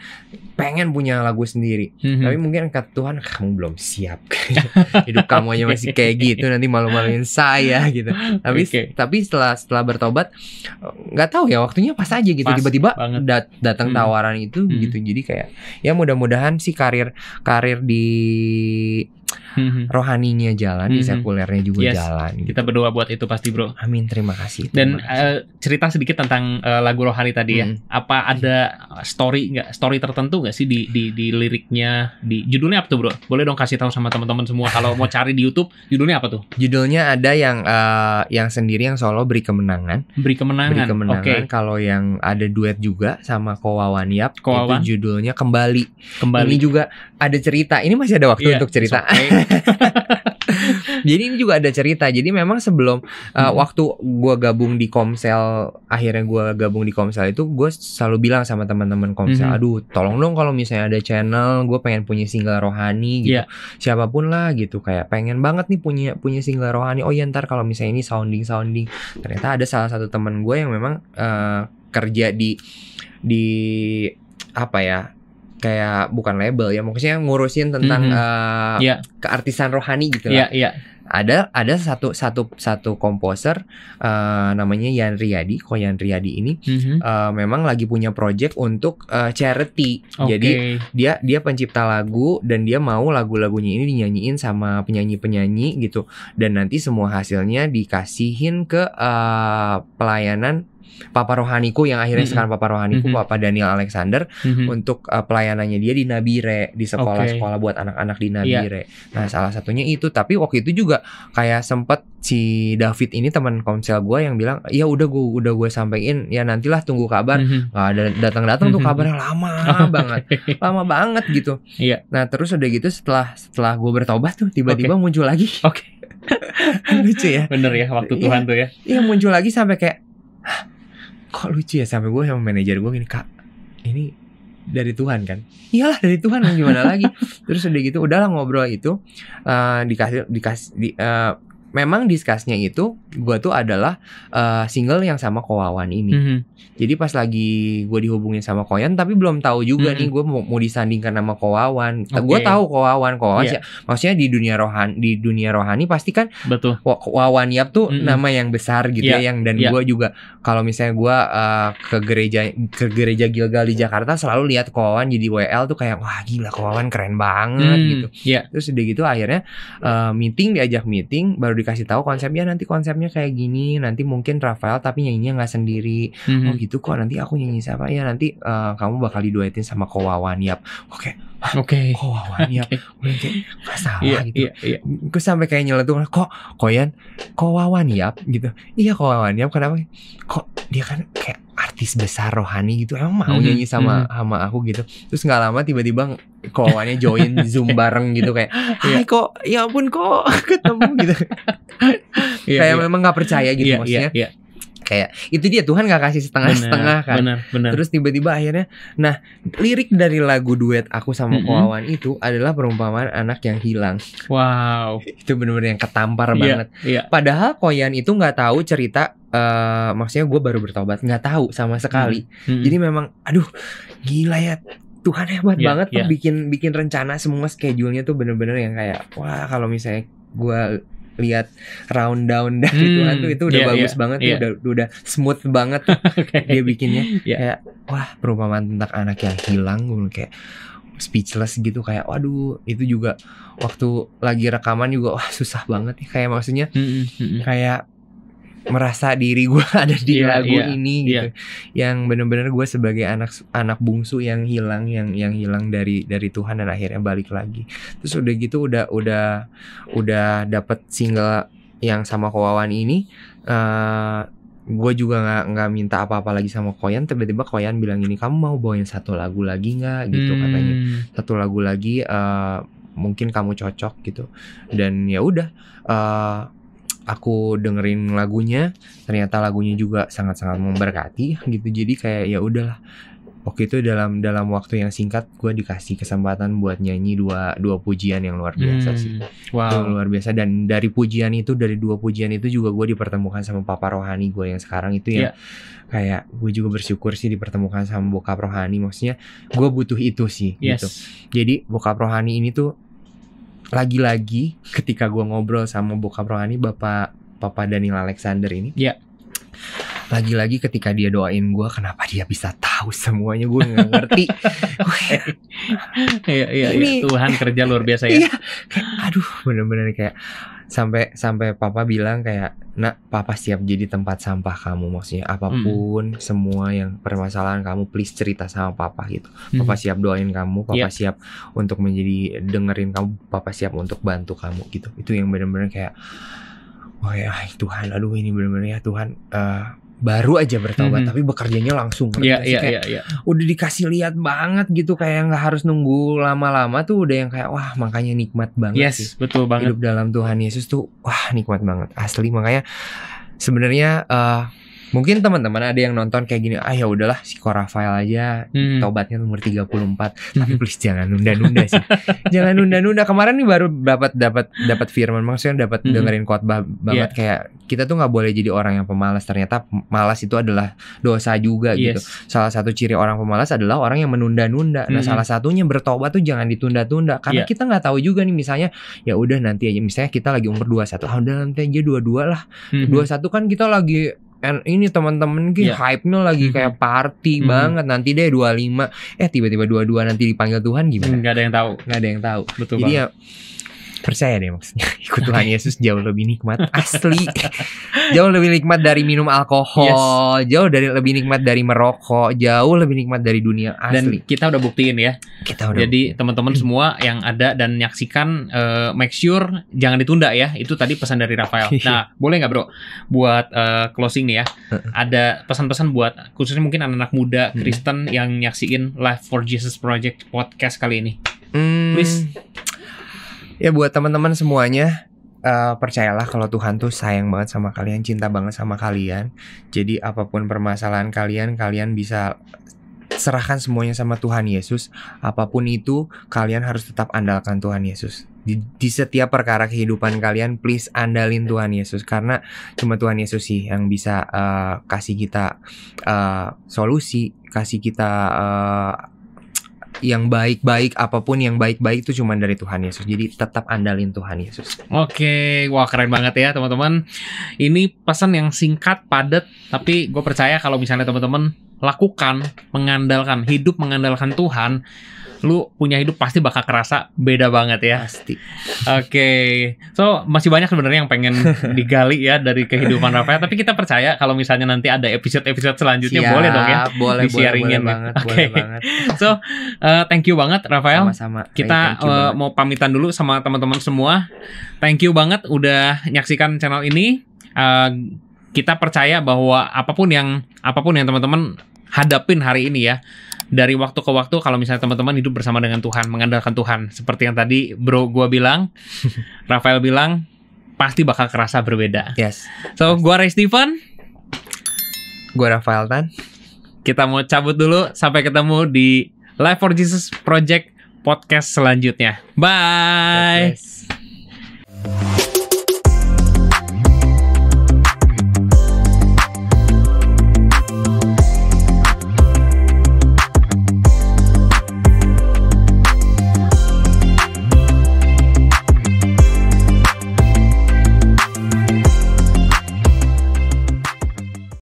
pengen punya lagu sendiri mm-hmm. tapi mungkin kata Tuhan ah, kamu belum siap hidup kamu aja masih kayak gitu nanti malu-maluin saya gitu tapi okay. tapi setelah setelah bertobat nggak tahu ya waktunya pas aja gitu tiba-tiba dat datang mm tawaran itu hmm. gitu jadi kayak ya mudah-mudahan sih karir karir di hmm. rohaninya jalan, hmm. sekulernya juga yes. jalan. Gitu. Kita berdoa buat itu pasti, Bro. Amin, terima kasih. Terima Dan kasih. Uh, cerita sedikit tentang uh, lagu rohani tadi hmm. ya. Mm. Apa ada story nggak story tertentu nggak sih di, di di liriknya, di judulnya apa tuh, Bro? Boleh dong kasih tahu sama teman-teman semua kalau mau cari di YouTube, judulnya apa tuh? Judulnya ada yang uh, yang sendiri yang solo beri kemenangan. Beri kemenangan. Beri kemenangan. Okay. Kalau yang ada duet juga sama Kowawan Yap Kowawan. itu judulnya Kembali. Kembali. Ini juga ada cerita. Ini masih ada waktu yeah. untuk cerita. So jadi ini juga ada cerita. Jadi memang sebelum uh, hmm. waktu gue gabung di Komsel, akhirnya gue gabung di Komsel itu gue selalu bilang sama teman-teman Komsel, hmm. aduh tolong dong kalau misalnya ada channel, gue pengen punya single rohani gitu, yeah. siapapun lah gitu kayak pengen banget nih punya punya single rohani. Oh ya ntar kalau misalnya ini sounding sounding, ternyata ada salah satu teman gue yang memang uh, kerja di di apa ya kayak bukan label ya maksudnya ngurusin tentang mm -hmm. uh, eh, yeah. keartisan rohani gitu lah. Yeah, yeah. Ada ada satu satu satu komposer uh, namanya Yan Riyadi. Ko Yan Riyadi ini mm -hmm. uh, memang lagi punya project untuk uh, charity. Okay. Jadi dia dia pencipta lagu dan dia mau lagu-lagunya ini dinyanyiin sama penyanyi-penyanyi gitu dan nanti semua hasilnya dikasihin ke uh, pelayanan papa rohaniku yang akhirnya mm -hmm. sekarang papa rohaniku mm -hmm. papa Daniel Alexander mm -hmm. untuk uh, pelayanannya dia di Nabire di sekolah-sekolah buat anak-anak di iya. Nabire. Yeah. Nah salah satunya itu tapi waktu itu juga kayak sempet si David ini teman konsel gue yang bilang ya udah gue udah gue sampaikan ya nantilah tunggu kabar mm -hmm. nah, datang-datang mm -hmm. tuh mm-hmm. kabarnya lama okay. banget lama banget gitu. Iya. Yeah. Nah terus udah gitu setelah setelah gue bertobat tuh tiba-tiba okay. muncul lagi. Oke. Okay. Lucu ya. Bener ya waktu iya. Tuhan ya, tuh ya. Iya muncul lagi sampai kayak kok lucu ya sampai gue sama manajer gue gini kak ini dari Tuhan kan iyalah dari Tuhan gimana lagi terus udah gitu udahlah ngobrol itu uh, dikasih dikasih di, uh, memang diskusinya itu gue tuh adalah uh, single yang sama Kowawan ini. Mm -hmm. Jadi pas lagi gue dihubungin sama Koyan tapi belum tahu juga mm -hmm. nih gue mau, mau disandingkan sama Kowawan. Okay. Gue tahu Kowawan, Kowawan yeah. maksudnya di dunia rohani di dunia rohani pasti kan Kowawan Yap tuh mm -hmm. nama yang besar gitu yeah. ya yang dan yeah. gue juga kalau misalnya gue uh, ke gereja ke gereja Gilgal di Jakarta selalu lihat Kowawan jadi WL tuh kayak wah gila Kowawan keren banget mm, gitu. Yeah. Terus udah gitu akhirnya uh, meeting diajak meeting baru dikasih tahu konsepnya nanti konsepnya kayak gini nanti mungkin Rafael tapi nyanyinya nggak sendiri mm-hmm. oh gitu kok nanti aku nyanyi siapa ya nanti uh, kamu bakal diduetin sama Kowawan Yap oke okay. Oke. Okay. Kok wawan ya? salah yeah, gitu. Yeah, yeah. Gue sampai kayak nyeletuk kok Koyan, kok wawan ya? Gitu. Iya kok wawan ya? Kenapa? Kok dia kan kayak artis besar rohani gitu emang mau mm -hmm. nyanyi sama mm -hmm. sama aku gitu terus nggak lama tiba-tiba kawannya join zoom bareng gitu kayak Hai iya. kok ya ampun kok ketemu gitu kayak yeah, iya. memang nggak percaya gitu yeah, iya, maksudnya yeah, yeah kayak itu dia Tuhan gak kasih setengah-setengah kan. Benar, benar. Terus tiba-tiba akhirnya nah lirik dari lagu duet aku sama mm -hmm. itu adalah perumpamaan anak yang hilang. Wow. itu bener benar yang ketampar yeah, banget. Yeah. Padahal Koyan itu nggak tahu cerita uh, maksudnya gue baru bertobat nggak tahu sama sekali. Mm -hmm. Jadi memang aduh gila ya Tuhan hebat yeah, banget yeah. Iya. bikin bikin rencana semua schedule-nya tuh bener-bener yang kayak wah kalau misalnya gue lihat round down dari hmm, Tuhan tuh itu udah yeah, bagus yeah, banget yeah. Tuh, udah udah smooth banget okay. dia bikinnya yeah. kayak wah perumpamaan tentang anak yang hilang gue kayak speechless gitu kayak waduh itu juga waktu lagi rekaman juga wah susah banget ya kayak maksudnya mm -hmm. kayak merasa diri gue ada di yeah, lagu yeah, ini iya. gitu yeah. yang benar-benar gue sebagai anak anak bungsu yang hilang yang yang hilang dari dari Tuhan dan akhirnya balik lagi terus udah gitu udah udah udah dapet single yang sama Kowawan ini uh, eh, gue juga nggak nggak minta apa-apa lagi sama Koyan tiba-tiba Koyan bilang ini kamu mau bawain satu lagu lagi nggak gitu hmm. katanya satu lagu lagi uh, mungkin kamu cocok gitu dan ya udah uh, aku dengerin lagunya ternyata lagunya juga sangat-sangat memberkati gitu jadi kayak ya udahlah Oke, itu dalam dalam waktu yang singkat gue dikasih kesempatan buat nyanyi dua dua pujian yang luar biasa hmm. sih wow. Itu luar biasa dan dari pujian itu dari dua pujian itu juga gue dipertemukan sama papa rohani gue yang sekarang itu ya. yeah. kayak gue juga bersyukur sih dipertemukan sama bokap rohani maksudnya gue butuh itu sih gitu. yes. gitu jadi bokap rohani ini tuh lagi-lagi ketika gue ngobrol sama bokap rohani bapak Papa Daniel Alexander ini. ya. Yeah lagi-lagi ketika dia doain gue kenapa dia bisa tahu semuanya gue nggak ngerti iya iya iya Tuhan kerja luar biasa ya iya. aduh bener-bener kayak sampai sampai papa bilang kayak nak papa siap jadi tempat sampah kamu maksudnya apapun mm. semua yang permasalahan kamu please cerita sama papa gitu mm. papa siap doain kamu papa yeah. siap untuk menjadi dengerin kamu papa siap untuk bantu kamu gitu itu yang bener-bener kayak oh ya Tuhan aduh ini bener-bener ya Tuhan uh, baru aja bertobat -hmm. tapi bekerjanya langsung yeah, yeah, kayak yeah, yeah. udah dikasih lihat banget gitu kayak nggak harus nunggu lama-lama tuh udah yang kayak wah makanya nikmat banget yes, sih betul banget hidup dalam Tuhan Yesus tuh wah nikmat banget asli makanya sebenarnya uh, Mungkin teman-teman ada yang nonton kayak gini, ah ya udahlah si Rafael aja hmm. tobatnya nomor 34. Hmm. Tapi please jangan nunda-nunda sih. jangan nunda-nunda. Kemarin nih baru dapat dapat dapat firman maksudnya dapat hmm. dengerin kuat banget yeah. kayak kita tuh nggak boleh jadi orang yang pemalas. Ternyata malas itu adalah dosa juga gitu. yes. gitu. Salah satu ciri orang pemalas adalah orang yang menunda-nunda. Nah, hmm. salah satunya bertobat tuh jangan ditunda-tunda karena yeah. kita nggak tahu juga nih misalnya ya udah nanti aja misalnya kita lagi umur 21. Ah udah nanti aja dua-dua lah. Hmm. 21 kan kita lagi And ini teman-teman gini yeah. hype-nya lagi mm -hmm. kayak party mm -hmm. banget nanti deh 25 eh tiba-tiba 22 nanti dipanggil Tuhan gimana? Enggak ada yang tahu. Enggak ada yang tahu. Betul Jadi ya, banget percaya deh maksudnya ikut Tuhan Yesus jauh lebih nikmat asli jauh lebih nikmat dari minum alkohol yes. jauh dari lebih nikmat dari merokok jauh lebih nikmat dari dunia asli dan kita udah buktiin ya kita udah jadi teman-teman semua yang ada dan nyaksikan uh, make sure jangan ditunda ya itu tadi pesan dari Rafael nah boleh nggak bro buat uh, closing nih ya ada pesan-pesan buat khususnya mungkin anak-anak muda hmm. Kristen hmm. yang nyaksiin Life for Jesus Project podcast kali ini hmm ya buat teman-teman semuanya uh, percayalah kalau Tuhan tuh sayang banget sama kalian, cinta banget sama kalian. Jadi apapun permasalahan kalian, kalian bisa serahkan semuanya sama Tuhan Yesus. Apapun itu, kalian harus tetap andalkan Tuhan Yesus. Di, di setiap perkara kehidupan kalian, please andalin Tuhan Yesus karena cuma Tuhan Yesus sih yang bisa uh, kasih kita uh, solusi, kasih kita uh, yang baik-baik apapun yang baik-baik itu cuma dari Tuhan Yesus. Jadi tetap andalin Tuhan Yesus. Oke, wah keren banget ya teman-teman. Ini pesan yang singkat, padat, tapi gue percaya kalau misalnya teman-teman lakukan mengandalkan hidup mengandalkan Tuhan lu punya hidup pasti bakal kerasa beda banget ya. Pasti. Oke. Okay. So, masih banyak sebenarnya yang pengen digali ya dari kehidupan Rafael, tapi kita percaya kalau misalnya nanti ada episode-episode selanjutnya Siap, boleh dong ya boleh, Boleh, boleh ya. banget, Oke. Okay. So, uh, thank you banget Rafael. Sama-sama. Kita uh, mau pamitan dulu sama teman-teman semua. Thank you banget udah nyaksikan channel ini. Uh, kita percaya bahwa apapun yang apapun yang teman-teman hadapin hari ini ya dari waktu ke waktu kalau misalnya teman-teman hidup bersama dengan Tuhan, mengandalkan Tuhan. Seperti yang tadi bro gue bilang, Rafael bilang, pasti bakal kerasa berbeda. Yes. So, gue Ray Steven. Gue Rafael Tan. Kita mau cabut dulu. Sampai ketemu di Life for Jesus Project podcast selanjutnya. Bye! Yes.